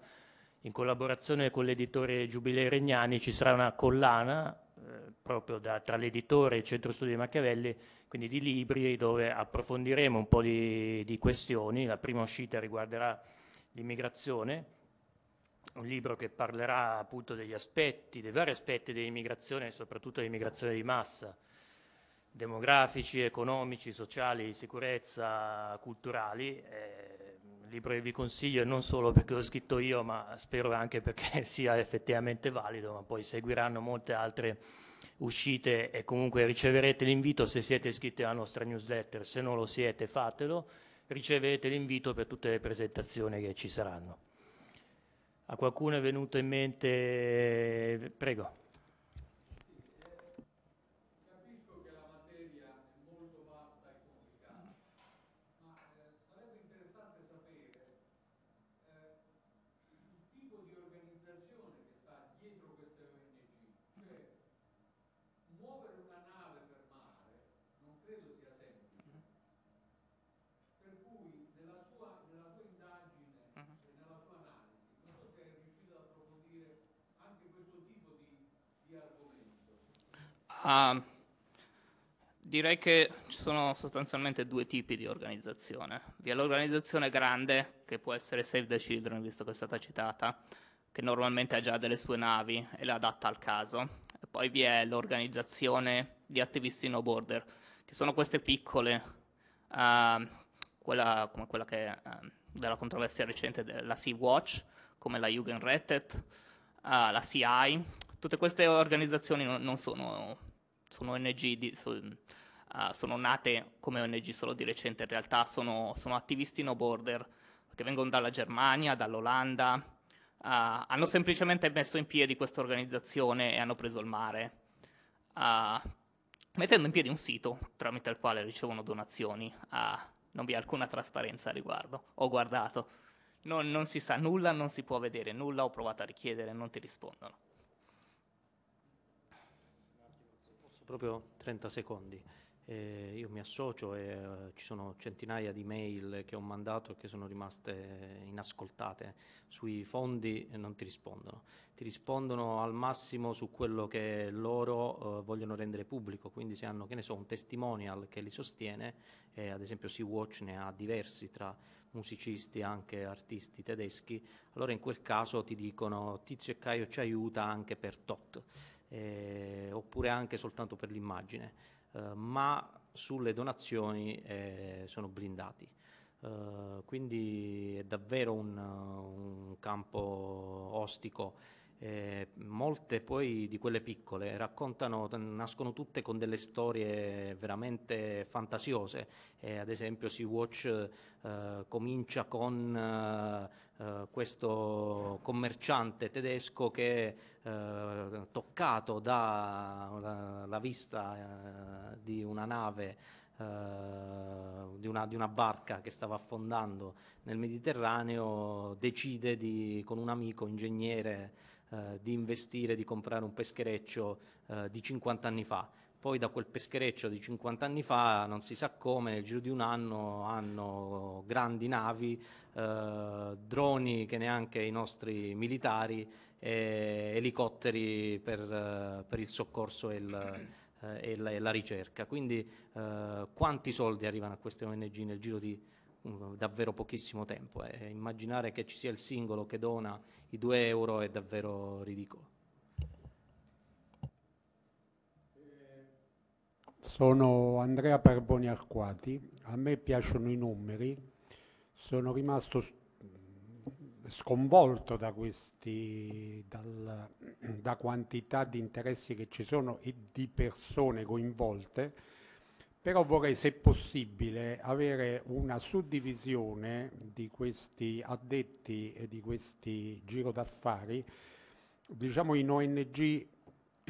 in collaborazione con l'editore Giubilei Regnani ci sarà una collana eh, proprio da, tra l'editore e il Centro Studi Machiavelli, quindi di libri dove approfondiremo un po' di, di questioni. La prima uscita riguarderà l'immigrazione, un libro che parlerà appunto degli aspetti, dei vari aspetti dell'immigrazione, soprattutto dell'immigrazione di massa, demografici, economici, sociali, di sicurezza, culturali. Eh, libro che vi consiglio non solo perché l'ho scritto io, ma spero anche perché sia effettivamente valido, ma poi seguiranno molte altre uscite e comunque riceverete l'invito se siete iscritti alla nostra newsletter, se non lo siete fatelo, riceverete l'invito per tutte le presentazioni che ci saranno. A qualcuno è venuto in mente... Eh, prego. Ah, direi che ci sono sostanzialmente due tipi di organizzazione. Vi è l'organizzazione grande, che può essere Save the Children, visto che è stata citata, che normalmente ha già delle sue navi e le adatta al caso. E poi vi è l'organizzazione di attivisti no border, che sono queste piccole, uh, quella, come quella che uh, della controversia recente della Sea Watch, come la Jugendrettet, uh, ah, la CI, tutte queste organizzazioni non sono sono ONG di, so, uh, sono nate come ONG solo di recente, in realtà sono, sono attivisti no border che vengono dalla Germania, dall'Olanda, uh, hanno semplicemente messo in piedi questa organizzazione e hanno preso il mare, uh, mettendo in piedi un sito tramite il quale ricevono donazioni, non vi è alcuna trasparenza a riguardo, ho guardato, non, non si sa nulla, non si può vedere nulla, ho provato a richiedere, non ti rispondono. proprio 30 secondi. Eh, io mi associo e eh, ci sono centinaia di mail che ho mandato e che sono rimaste inascoltate. Sui fondi eh, non ti rispondono. Ti rispondono al massimo su quello che loro eh, vogliono rendere pubblico, quindi se hanno, che ne so, un testimonial che li sostiene, eh, ad esempio Sea-Watch ne ha diversi tra musicisti e anche artisti tedeschi, allora in quel caso ti dicono Tizio e Caio ci aiuta anche per tot eh, oppure anche soltanto per l'immagine, eh, ma sulle donazioni eh, sono blindati. Eh, quindi è davvero un, un campo ostico. Eh, molte poi di quelle piccole raccontano, nascono tutte con delle storie veramente fantasiose. Eh, ad esempio, Sea Watch comincia con eh, questo commerciante tedesco che eh, toccato dalla vista eh, di una nave eh, di una, di una, barca che stava affondando nel Mediterraneo decide di, con un amico ingegnere eh, di investire, di comprare un peschereccio eh, di 50 anni fa poi da quel peschereccio di 50 anni fa, non si sa come, nel giro di un anno hanno grandi navi, eh, droni che neanche i nostri militari, eh, elicotteri per, eh, per, il soccorso e, il, eh, e, la, e la, ricerca. Quindi eh, quanti soldi arrivano a queste ONG nel giro di mm, davvero pochissimo tempo? immaginare che ci sia il singolo che dona i 2 euro è davvero ridicolo. Sono Andrea Parboni Arquati, a me piacciono i numeri, sono rimasto sconvolto da, questi, dal, da quantità di interessi che ci sono e di persone coinvolte, però vorrei se possibile avere una suddivisione di questi addetti e di questi giro d'affari, diciamo in ONG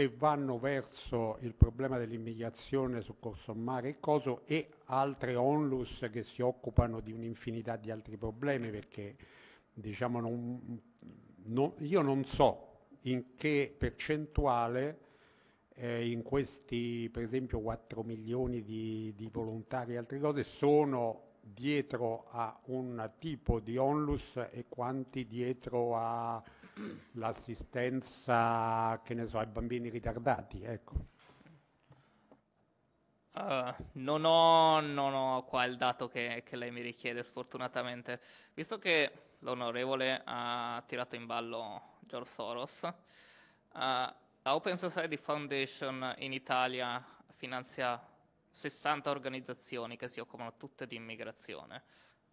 che vanno verso il problema dell'immigrazione su Corso Mare e Coso e altre onlus che si occupano di un'infinità di altri problemi perché diciamo non, non, io non so in che percentuale eh, in questi per esempio 4 milioni di, di volontari e altre cose sono dietro a un tipo di onlus e quanti dietro a l'assistenza, che ne so, ai bambini ritardati, ecco. Uh, non, ho, non, ho, qua il dato che, che, lei mi richiede, sfortunatamente. Visto che l'onorevole ha tirato in ballo George Soros, uh, la Open Society Foundation in Italia finanzia 60 organizzazioni che si occupano tutte di immigrazione.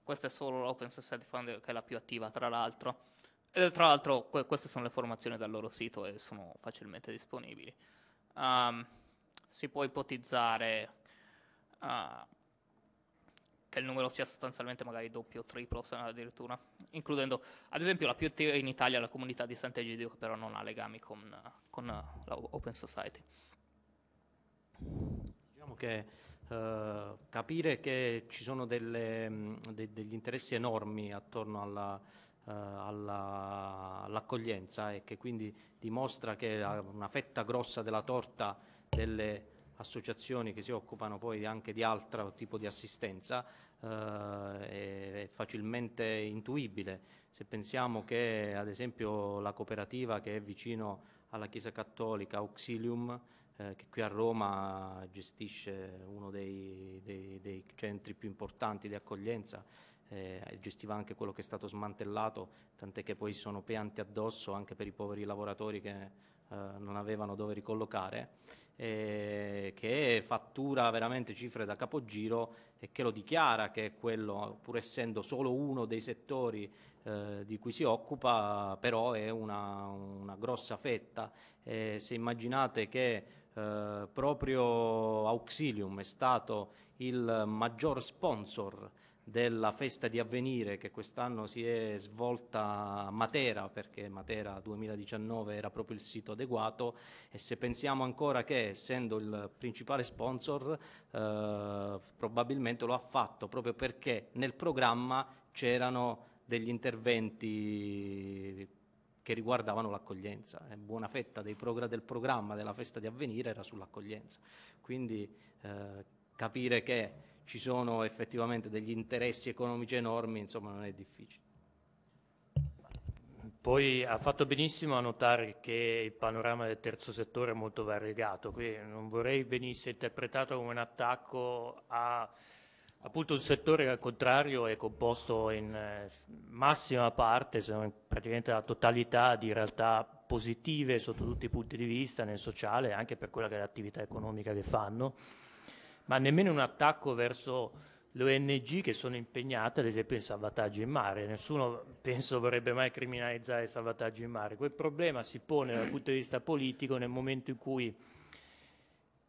Questa è solo l'Open Society Foundation, che è la più attiva, tra l'altro. E, eh, tra l'altro que- queste sono le formazioni dal loro sito e sono facilmente disponibili. Um, si può ipotizzare uh, che il numero sia sostanzialmente magari doppio o triplo addirittura, includendo ad esempio la più attiva in Italia la comunità di Sant'Egidio che però non ha legami con, con Open Society. Diciamo che uh, capire che ci sono delle, de- degli interessi enormi attorno alla eh, all'accoglienza alla, e che quindi dimostra che una fetta grossa della torta delle associazioni che si occupano poi anche di altro tipo di assistenza eh, è facilmente intuibile. Se pensiamo che ad esempio la cooperativa che è vicino alla Chiesa Cattolica, Auxilium, eh, che qui a Roma gestisce uno dei, dei, dei centri più importanti di accoglienza eh, gestiva anche quello che è stato smantellato, tant'è che poi sono pianti addosso anche per i poveri lavoratori che eh, non avevano dove ricollocare, eh, che fattura veramente cifre da capogiro e che lo dichiara che è quello, pur essendo solo uno dei settori eh, di cui si occupa, però è una, una grossa fetta. Eh, se immaginate che eh, proprio Auxilium è stato il maggior sponsor della festa di avvenire che quest'anno si è svolta a Matera, perché Matera 2019 era proprio il sito adeguato e se pensiamo ancora che essendo il principale sponsor eh, probabilmente lo ha fatto proprio perché nel programma c'erano degli interventi che riguardavano l'accoglienza. buona fetta progr del programma della festa di avvenire era sull'accoglienza. Quindi eh, capire che ci sono effettivamente degli interessi economici enormi, insomma non è difficile. Poi ha fatto benissimo a notare che il panorama del terzo settore è molto variegato, quindi non vorrei venisse interpretato come un attacco a appunto un settore che al contrario è composto in eh, massima parte, se non praticamente la totalità di realtà positive sotto tutti i punti di vista, nel sociale e anche per quella che è l'attività economica che fanno ma nemmeno un attacco verso le ONG che sono impegnate ad esempio in salvataggio in mare. Nessuno penso vorrebbe mai criminalizzare il salvataggio in mare. Quel problema si pone dal punto di vista politico nel momento in cui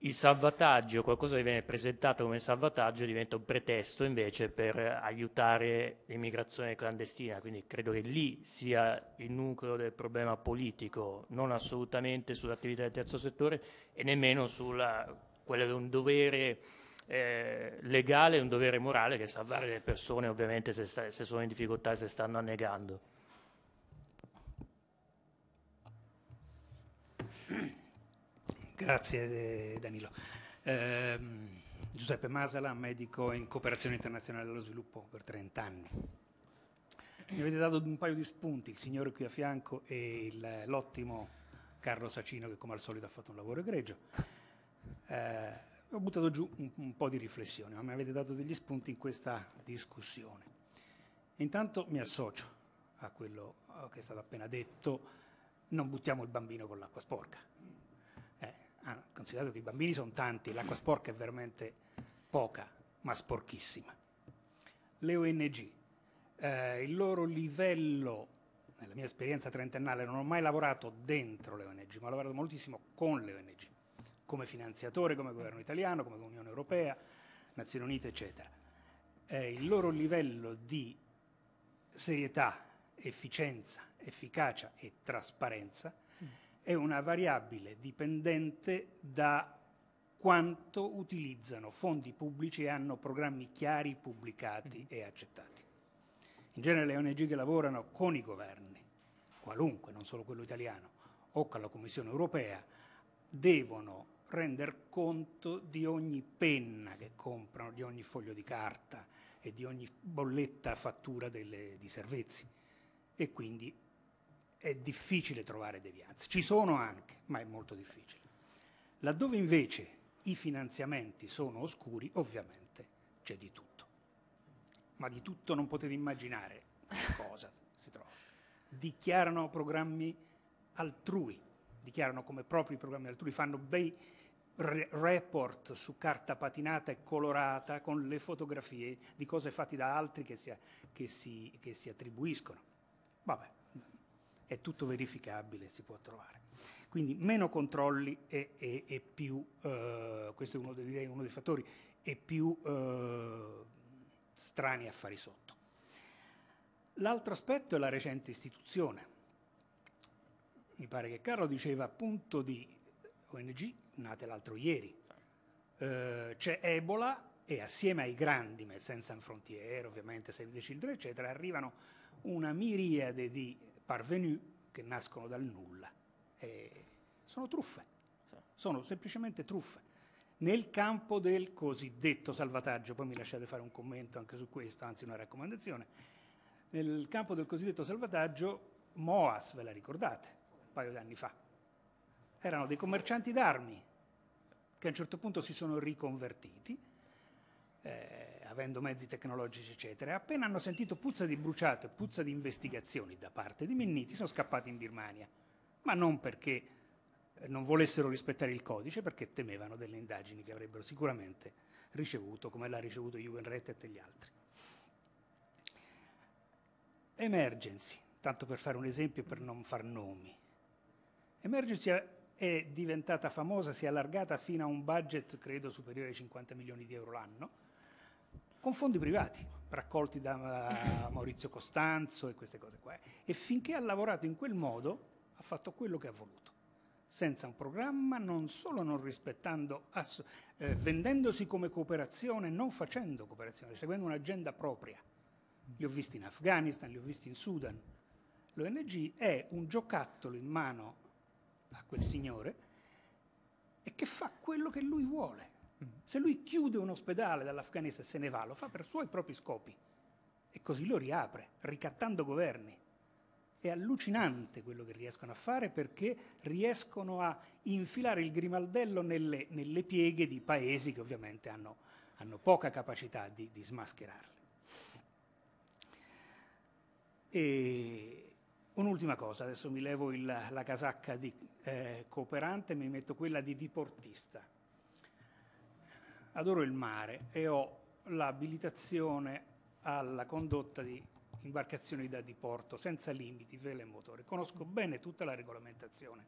il salvataggio, qualcosa che viene presentato come salvataggio, diventa un pretesto invece per aiutare l'immigrazione clandestina. Quindi credo che lì sia il nucleo del problema politico, non assolutamente sull'attività del terzo settore e nemmeno sulla quello è un dovere eh, legale e un dovere morale che salvare le persone ovviamente se, sta, se sono in difficoltà e se stanno annegando. Grazie eh, Danilo. Eh, Giuseppe Masala, medico in cooperazione internazionale allo sviluppo per 30 anni. Mi avete dato un paio di spunti, il signore qui a fianco e l'ottimo Carlo Sacino che come al solito ha fatto un lavoro egregio eh, ho buttato giù un, un, po' di riflessione, ma mi avete dato degli spunti in questa discussione. Intanto mi associo a quello eh, che è stato appena detto, non buttiamo il bambino con l'acqua sporca. Eh, ah, considerato che i bambini sono tanti, l'acqua sporca è veramente poca, ma sporchissima. Le ONG, eh, il loro livello nella mia esperienza trentennale non ho mai lavorato dentro le ONG, ma ho lavorato moltissimo con le ONG come finanziatore, come governo italiano, come Unione Europea, Nazioni Unite, eccetera. Eh, il loro livello di serietà, efficienza, efficacia e trasparenza mm. è una variabile dipendente da quanto utilizzano fondi pubblici e hanno programmi chiari, pubblicati mm. e accettati. In genere le ONG che lavorano con i governi, qualunque, non solo quello italiano, o con la Commissione europea, devono render conto di ogni penna che comprano, di ogni foglio di carta e di ogni bolletta fattura delle, di servizi. E quindi è difficile trovare devianze. Ci sono anche, ma è molto difficile. Laddove invece i finanziamenti sono oscuri, ovviamente c'è di tutto. Ma di tutto non potete immaginare cosa si trova. Dichiarano programmi altrui, dichiarano come propri programmi altrui, fanno bei report su carta patinata e colorata con le fotografie di cose fatte da altri che si, che si, che si attribuiscono. Vabbè, è tutto verificabile, si può trovare. Quindi meno controlli e, e, e più, eh, questo è uno, dei, uno dei fattori, e più eh, strani affari sotto. L'altro aspetto è la recente istituzione. Mi pare che Carlo diceva appunto di ONG nate l'altro ieri. Eh, c'è Ebola e assieme ai grandi, Médecins Sans Frontières, ovviamente Save the Children, eccetera, arrivano una miriade di parvenus che nascono dal nulla. Eh, sono truffe, sono semplicemente truffe. Nel campo del cosiddetto salvataggio, poi mi lasciate fare un commento anche su questo, anzi una raccomandazione, nel campo del cosiddetto salvataggio Moas, ve la ricordate, un paio di anni fa, erano dei commercianti d'armi che a un certo punto si sono riconvertiti, eh, avendo mezzi tecnologici, eccetera. Appena hanno sentito puzza di bruciato e puzza di investigazioni da parte di Minniti, sono scappati in Birmania, ma non perché eh, non volessero rispettare il codice, perché temevano delle indagini che avrebbero sicuramente ricevuto, come l'ha ricevuto Jugendrettet e gli altri. Emergency, tanto per fare un esempio e per non far nomi. Emergency è diventata famosa, si è allargata fino a un budget credo superiore ai 50 milioni di euro l'anno, con fondi privati raccolti da eh, Maurizio Costanzo e queste cose qua. Eh. E finché ha lavorato in quel modo ha fatto quello che ha voluto senza un programma, non solo non rispettando, eh, vendendosi come cooperazione, non facendo cooperazione, seguendo un'agenda propria. Li ho visti in Afghanistan, li ho visti in Sudan. L'ONG è un giocattolo in mano a quel signore e che fa quello che lui vuole. Se lui chiude un ospedale dall'Afghanistan e se ne va, lo fa per suoi propri scopi e così lo riapre, ricattando governi. È allucinante quello che riescono a fare perché riescono a infilare il grimaldello nelle, nelle pieghe di paesi che ovviamente hanno, hanno poca capacità di, di smascherarli. E Un'ultima cosa, adesso mi levo il, la casacca di eh, cooperante e mi metto quella di diportista. Adoro il mare e ho l'abilitazione alla condotta di imbarcazioni da diporto senza limiti, vele e motore. Conosco bene tutta la regolamentazione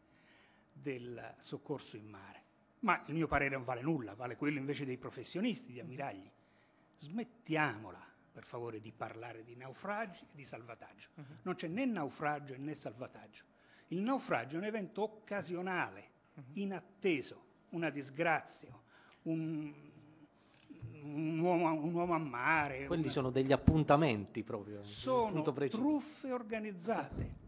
del soccorso in mare, ma il mio parere non vale nulla, vale quello invece dei professionisti, di ammiragli. Smettiamola per favore di parlare di naufragi e di salvataggio. Uh mhm. -huh. Non c'è né naufragio né salvataggio. Il naufragio è un evento occasionale, uh mhm. -huh. inatteso, una disgrazia, un, un, uomo, un uomo, a mare. Quelli una... sono degli appuntamenti proprio. Sono truffe organizzate.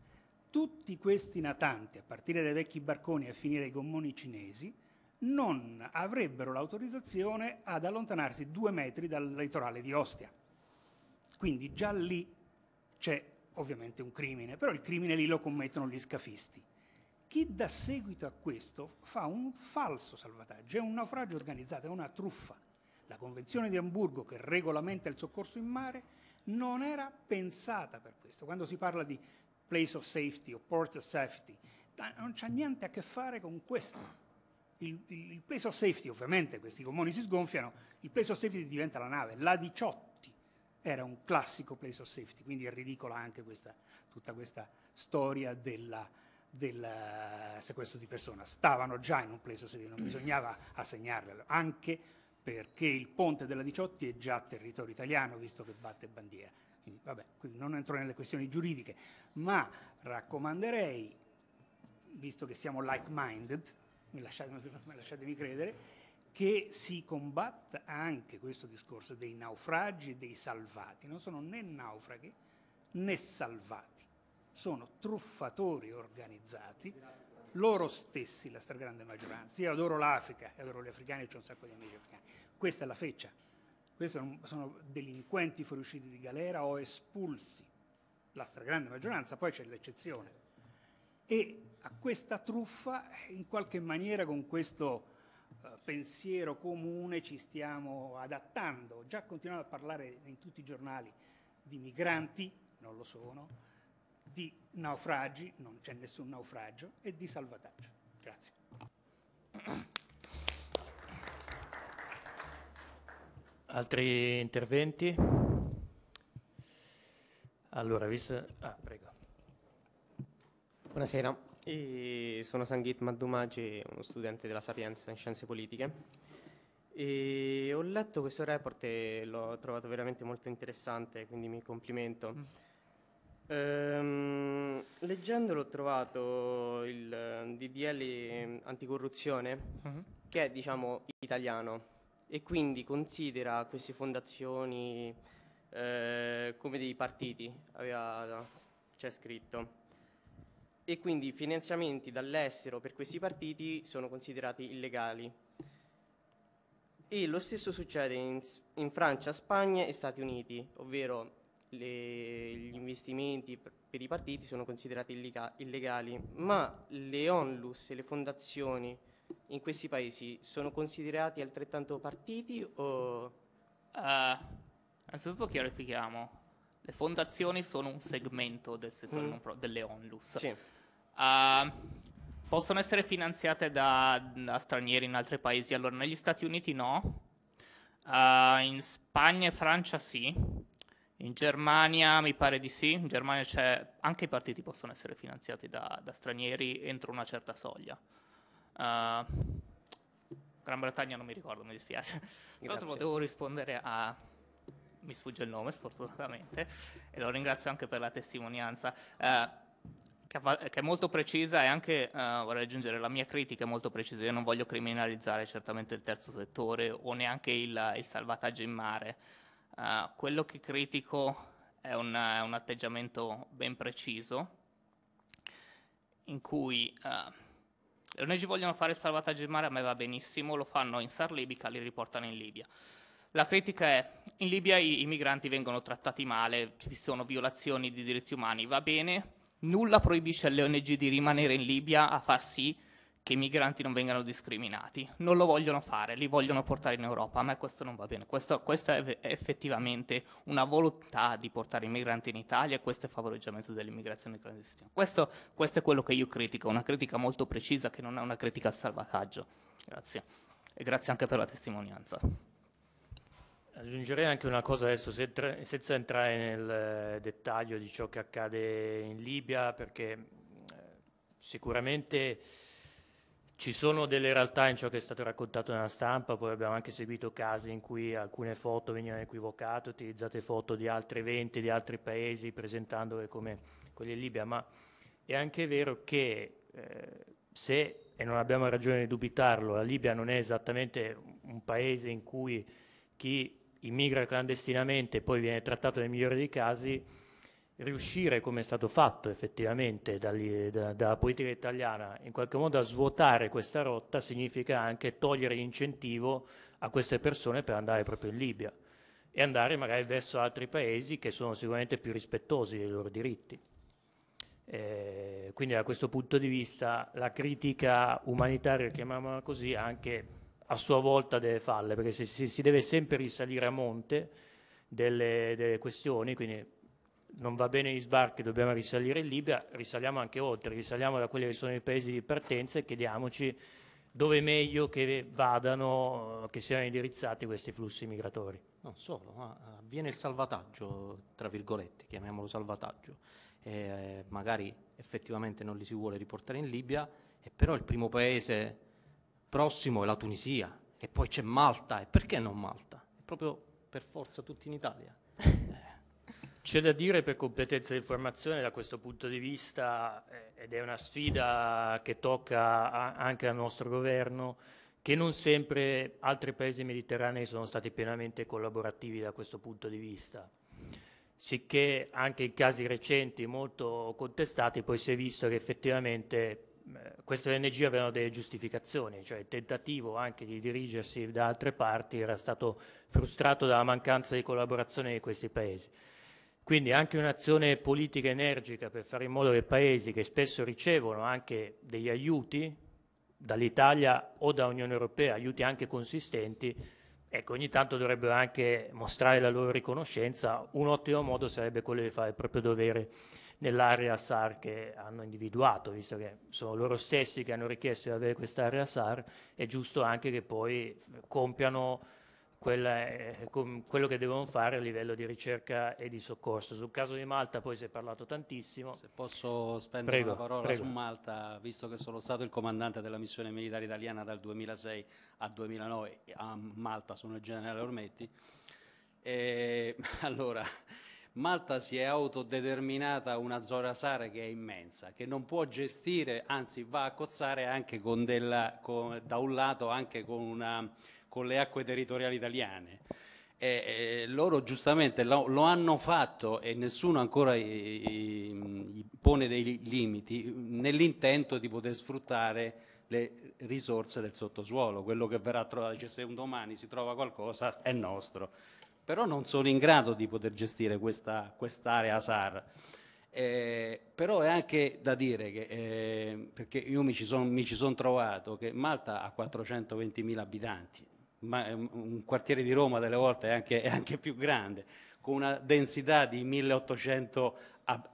Tutti questi natanti, a partire dai vecchi barconi a finire ai gommoni cinesi, non avrebbero l'autorizzazione ad allontanarsi due metri dal litorale di Ostia. Quindi già lì c'è ovviamente un crimine, però il crimine lì lo commettono gli scafisti. Chi dà seguito a questo fa un falso salvataggio, è un naufragio organizzato, è una truffa. La Convenzione di Amburgo che regolamenta il soccorso in mare non era pensata per questo. Quando si parla di place of safety o port of safety, non c'ha niente a che fare con questo. Il, il, il place of safety, ovviamente, questi gommoni si sgonfiano, il place of safety diventa la nave, la 18 era un classico place of safety, quindi è ridicola anche questa, tutta questa storia della, del eh, sequestro di persona. Stavano già in un place of safety, non bisognava assegnarlo, anche perché il ponte della 18 è già territorio italiano, visto che batte bandiera. Quindi, vabbè, quindi non entro nelle questioni giuridiche, ma raccomanderei, visto che siamo like-minded, lasciatemi credere, che si combatta anche questo discorso dei naufragi e dei salvati. Non sono né naufraghi né salvati, sono truffatori organizzati, loro stessi, la stragrande maggioranza. Io adoro l'Africa, adoro gli africani, c'è un sacco di amici africani. Questa è la feccia. Questi sono delinquenti fuoriusciti di galera o espulsi, la stragrande maggioranza, poi c'è l'eccezione. E a questa truffa, in qualche maniera, con questo eh, pensiero comune ci stiamo adattando, già continuiamo a parlare in tutti i giornali di migranti, non lo sono, di naufragi, non c'è nessun naufragio, e di salvataggio. Grazie. Altri interventi? Allora, visto... Ah, prego. Buonasera. E sono Sanghit Maddumaci, uno studente della Sapienza in Scienze Politiche. E ho letto questo report e l'ho trovato veramente molto interessante, quindi mi complimento. Mm. Ehm, leggendolo ho trovato il eh, DDL mm, anticorruzione, mm-hmm. che è diciamo italiano, e quindi considera queste fondazioni eh, come dei partiti, aveva, c'è cioè, scritto e quindi i finanziamenti dall'estero per questi partiti sono considerati illegali. E lo stesso succede in, in Francia, Spagna e Stati Uniti, ovvero le, gli investimenti per, i partiti sono considerati illega, illegali, ma le onlus e le fondazioni in questi paesi sono considerati altrettanto partiti o... Uh, innanzitutto chiarifichiamo, le fondazioni sono un segmento del settore mm. pro, delle onlus. Sì. Uh, possono essere finanziate da, da, stranieri in altri paesi? Allora, negli Stati Uniti no, uh, in Spagna e Francia sì, in Germania mi pare di sì, in Germania c'è anche i partiti possono essere finanziati da, da stranieri entro una certa soglia. Uh, Gran Bretagna non mi ricordo, mi dispiace. Tra l'altro devo rispondere a mi sfugge il nome sfortunatamente e lo ringrazio anche per la testimonianza. Uh, che, è molto precisa e anche uh, vorrei aggiungere la mia critica è molto precisa. Io non voglio criminalizzare certamente il terzo settore o neanche il, il salvataggio in mare. Uh, quello che critico è un, è un, atteggiamento ben preciso in cui uh, le ONG vogliono fare il salvataggio in mare, a me va benissimo, lo fanno in Sar Libica, li riportano in Libia. La critica è, in Libia i, i migranti vengono trattati male, ci sono violazioni di diritti umani, va bene, Nulla proibisce alle ONG di rimanere in Libia a far sì che i migranti non vengano discriminati. Non lo vogliono fare, li vogliono portare in Europa. A me questo non va bene. Questo, questa è effettivamente una volontà di portare i migranti in Italia e questo è favoreggiamento dell'immigrazione clandestina. Questo, questo, è quello che io critico, una critica molto precisa che non è una critica al salvataggio. Grazie. E grazie anche per la testimonianza. Aggiungerei anche una cosa adesso, senza entrare nel eh, dettaglio di ciò che accade in Libia, perché eh, sicuramente ci sono delle realtà in ciò che è stato raccontato nella stampa, poi abbiamo anche seguito casi in cui alcune foto venivano equivocate, utilizzate foto di altri eventi, di altri paesi, presentandole come quelle in Libia, ma è anche vero che eh, se, e non abbiamo ragione di dubitarlo, la Libia non è esattamente un paese in cui chi immigra clandestinamente e poi viene trattato nel migliore dei casi, riuscire, come è stato fatto effettivamente dagli, da, dalla politica italiana, in qualche modo a svuotare questa rotta significa anche togliere l'incentivo a queste persone per andare proprio in Libia e andare magari verso altri paesi che sono sicuramente più rispettosi dei loro diritti. Eh, quindi da questo punto di vista la critica umanitaria, chiamiamola così, ha anche a sua volta deve farle, perché se, si, si, deve sempre risalire a monte delle, delle questioni, quindi non va bene gli sbarchi, dobbiamo risalire in Libia, risaliamo anche oltre, risaliamo da quelli che sono i paesi di partenza e chiediamoci dove è meglio che vadano, che siano indirizzati questi flussi migratori. Non solo, ma avviene il salvataggio, tra virgolette, chiamiamolo salvataggio. Eh, magari effettivamente non li si vuole riportare in Libia, e eh, però il primo paese prossimo è la Tunisia e poi c'è Malta e perché non Malta? È proprio per forza tutti in Italia. C'è da dire per competenza di informazione da questo punto di vista, eh, ed è una sfida che tocca anche al nostro governo, che non sempre altri paesi mediterranei sono stati pienamente collaborativi da questo punto di vista. Sicché anche in casi recenti molto contestati poi si è visto che effettivamente eh, queste ONG avevano delle giustificazioni, cioè il tentativo anche di dirigersi da altre parti era stato frustrato dalla mancanza di collaborazione di questi paesi. Quindi anche un'azione politica energica per fare in modo che paesi che spesso ricevono anche degli aiuti dall'Italia o da Unione Europea, aiuti anche consistenti, ecco, ogni tanto dovrebbero anche mostrare la loro riconoscenza, un ottimo modo sarebbe quello di fare il proprio dovere nell'area SAR che hanno individuato, visto che sono loro stessi che hanno richiesto di avere quest'area SAR, è giusto anche che poi compiano quella, eh, quello che devono fare a livello di ricerca e di soccorso. Sul caso di Malta poi si è parlato tantissimo. Se posso spendere prego, una parola prego. su Malta, visto che sono stato il comandante della missione militare italiana dal 2006 al 2009 a Malta, sono il generale Ormetti, e, eh, allora... Malta si è autodeterminata una zona SAR che è immensa, che non può gestire, anzi va a cozzare anche con della, con, da un lato anche con, una, con le acque territoriali italiane. E, e loro giustamente lo, lo, hanno fatto e nessuno ancora gli pone dei limiti nell'intento di poter sfruttare le risorse del sottosuolo, quello che verrà trovato, cioè se un domani si trova qualcosa è nostro però non sono in grado di poter gestire questa, quest'area SAR. Eh, però è anche da dire che, eh, perché io mi ci sono son trovato, che Malta ha 420.000 abitanti, ma eh, un quartiere di Roma delle volte è anche, è anche più grande, con una densità di 1800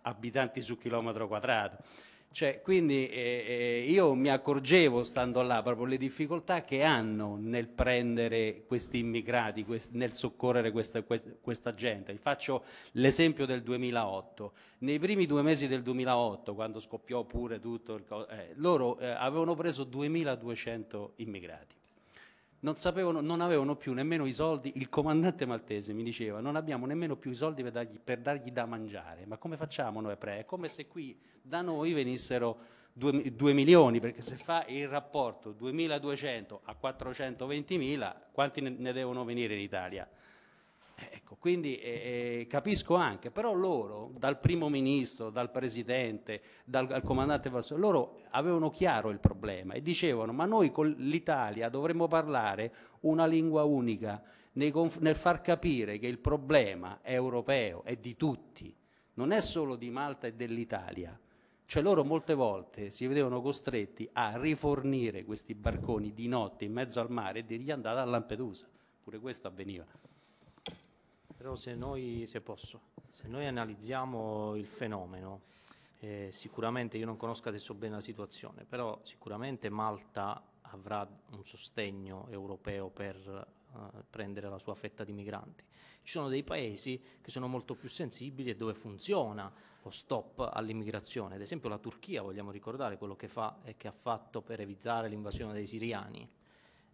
abitanti su chilometro quadrato. Cioè, quindi eh, eh, io mi accorgevo, stando là, proprio le difficoltà che hanno nel prendere questi immigrati, quest- nel soccorrere questa, quest- questa gente. Vi faccio l'esempio del 2008. Nei primi due mesi del 2008, quando scoppiò pure tutto, il co- eh, loro eh, avevano preso 2200 immigrati non, sapevano, non avevano più nemmeno i soldi, il comandante maltese mi diceva, non abbiamo nemmeno più i soldi per dargli, per dargli da mangiare, ma come facciamo noi pre? È come se qui da noi venissero 2, 2 milioni, perché se fa il rapporto 2200 a 420 mila, quanti ne, ne devono venire in Italia? Ecco, quindi eh, eh, capisco anche, però loro, dal primo ministro, dal presidente, dal, dal comandante Vassallo, loro avevano chiaro il problema e dicevano ma noi con l'Italia dovremmo parlare una lingua unica nei, nel far capire che il problema è europeo, è di tutti, non è solo di Malta e dell'Italia. Cioè loro molte volte si vedevano costretti a rifornire questi barconi di notte in mezzo al mare e di riandare a Lampedusa. Pure questo avveniva. Però se noi, se posso, se noi analizziamo il fenomeno, eh, sicuramente io non conosco adesso bene la situazione, però sicuramente Malta avrà un sostegno europeo per eh, prendere la sua fetta di migranti. Ci sono dei paesi che sono molto più sensibili e dove funziona lo stop all'immigrazione. Ad esempio la Turchia, vogliamo ricordare quello che fa e che ha fatto per evitare l'invasione dei siriani.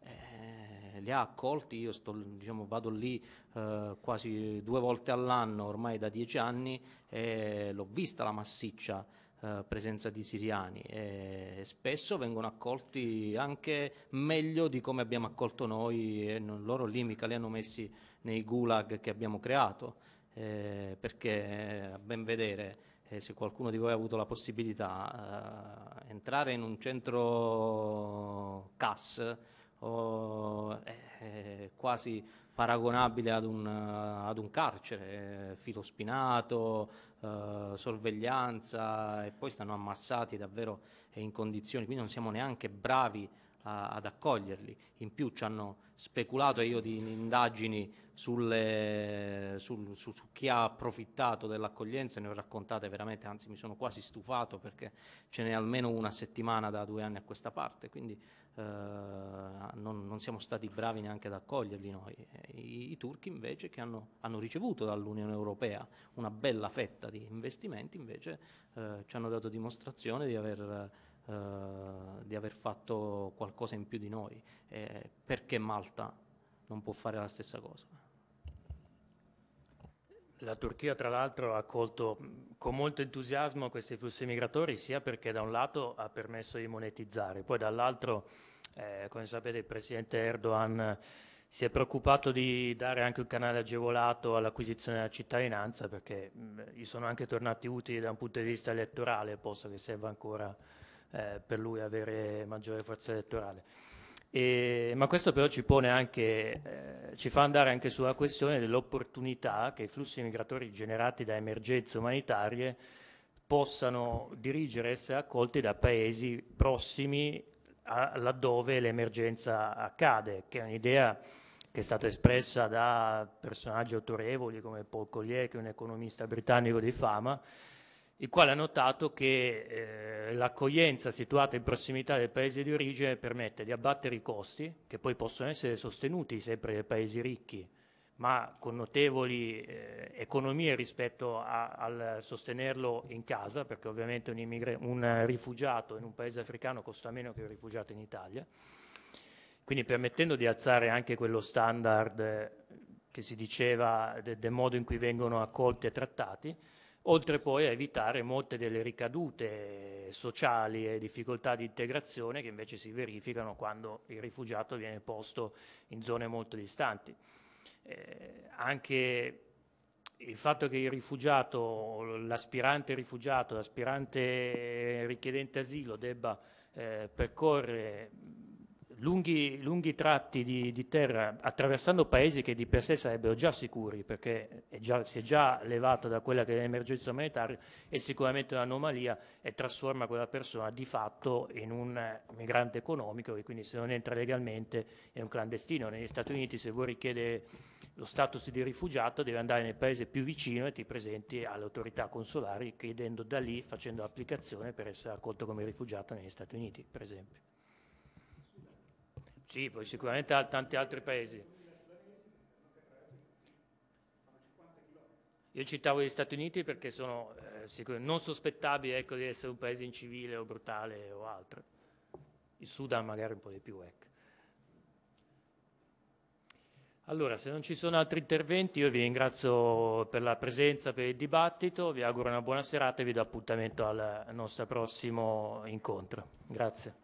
Eh, li ha accolti, io sto, diciamo, vado lì eh, quasi due volte all'anno ormai da dieci anni e l'ho vista la massiccia eh, presenza di siriani e spesso vengono accolti anche meglio di come abbiamo accolto noi e non, loro lì mica li hanno messi nei gulag che abbiamo creato eh, perché eh, a ben vedere eh, se qualcuno di voi ha avuto la possibilità, eh, entrare in un centro CAS oh, eh, è, eh, quasi paragonabile ad un, eh, ad un carcere, filospinato, eh, sorveglianza e poi stanno ammassati davvero in condizioni, quindi non siamo neanche bravi a, ad accoglierli. In più ci hanno speculato io di indagini sulle, sul, su, su, chi ha approfittato dell'accoglienza, ne ho raccontate veramente, anzi mi sono quasi stufato perché ce n'è almeno una settimana da due anni a questa parte, quindi eh, non, non, siamo stati bravi neanche ad accoglierli noi. Eh, I, i turchi invece che hanno, hanno, ricevuto dall'Unione Europea una bella fetta di investimenti invece eh, ci hanno dato dimostrazione di aver Uh, di aver fatto qualcosa in più di noi. Eh, perché Malta non può fare la stessa cosa? La Turchia, tra l'altro, ha accolto mm, con molto entusiasmo questi flussi migratori, sia perché da un lato ha permesso di monetizzare, poi dall'altro, eh, come sapete, il presidente Erdogan eh, si è preoccupato di dare anche un canale agevolato all'acquisizione della cittadinanza, perché mh, mm, gli sono anche tornati utili da un punto di vista elettorale, posto che serva ancora eh, per lui avere maggiore forza elettorale. E, ma questo però ci, anche, eh, ci fa andare anche sulla questione dell'opportunità che i flussi migratori generati da emergenze umanitarie possano dirigere e essere accolti da paesi prossimi a, laddove l'emergenza accade, che è un'idea che è stata espressa da personaggi autorevoli come Paul Collier, che è un economista britannico di fama, il quale ha notato che eh, l'accoglienza situata in prossimità del paese di origine permette di abbattere i costi, che poi possono essere sostenuti sempre dai paesi ricchi, ma con notevoli eh, economie rispetto a, al sostenerlo in casa, perché ovviamente un, un rifugiato in un paese africano costa meno che un rifugiato in Italia, quindi permettendo di alzare anche quello standard che si diceva de del modo in cui vengono accolti e trattati, oltre poi a evitare molte delle ricadute sociali e difficoltà di integrazione che invece si verificano quando il rifugiato viene posto in zone molto distanti. Eh, anche il fatto che il rifugiato, l'aspirante rifugiato, l'aspirante richiedente asilo debba eh, percorrere lunghi, lunghi tratti di, di, terra attraversando paesi che di per sé sarebbero già sicuri perché è già, si è già levato da quella che è l'emergenza umanitaria è sicuramente un'anomalia e trasforma quella persona di fatto in un migrante economico e quindi se non entra legalmente è un clandestino. Negli Stati Uniti se vuoi richiedere lo status di rifugiato devi andare nel paese più vicino e ti presenti alle autorità consolari chiedendo da lì, facendo applicazione per essere accolto come rifugiato negli Stati Uniti per esempio. Sì, poi sicuramente a tanti altri paesi. Io citavo gli Stati Uniti perché sono eh, non sospettabili ecco, di essere un paese incivile o brutale o altro. Il Sudan magari un po' di più. Ecco. Allora, se non ci sono altri interventi, io vi ringrazio per la presenza, per il dibattito, vi auguro una buona serata e vi do appuntamento al nostro prossimo incontro. Grazie.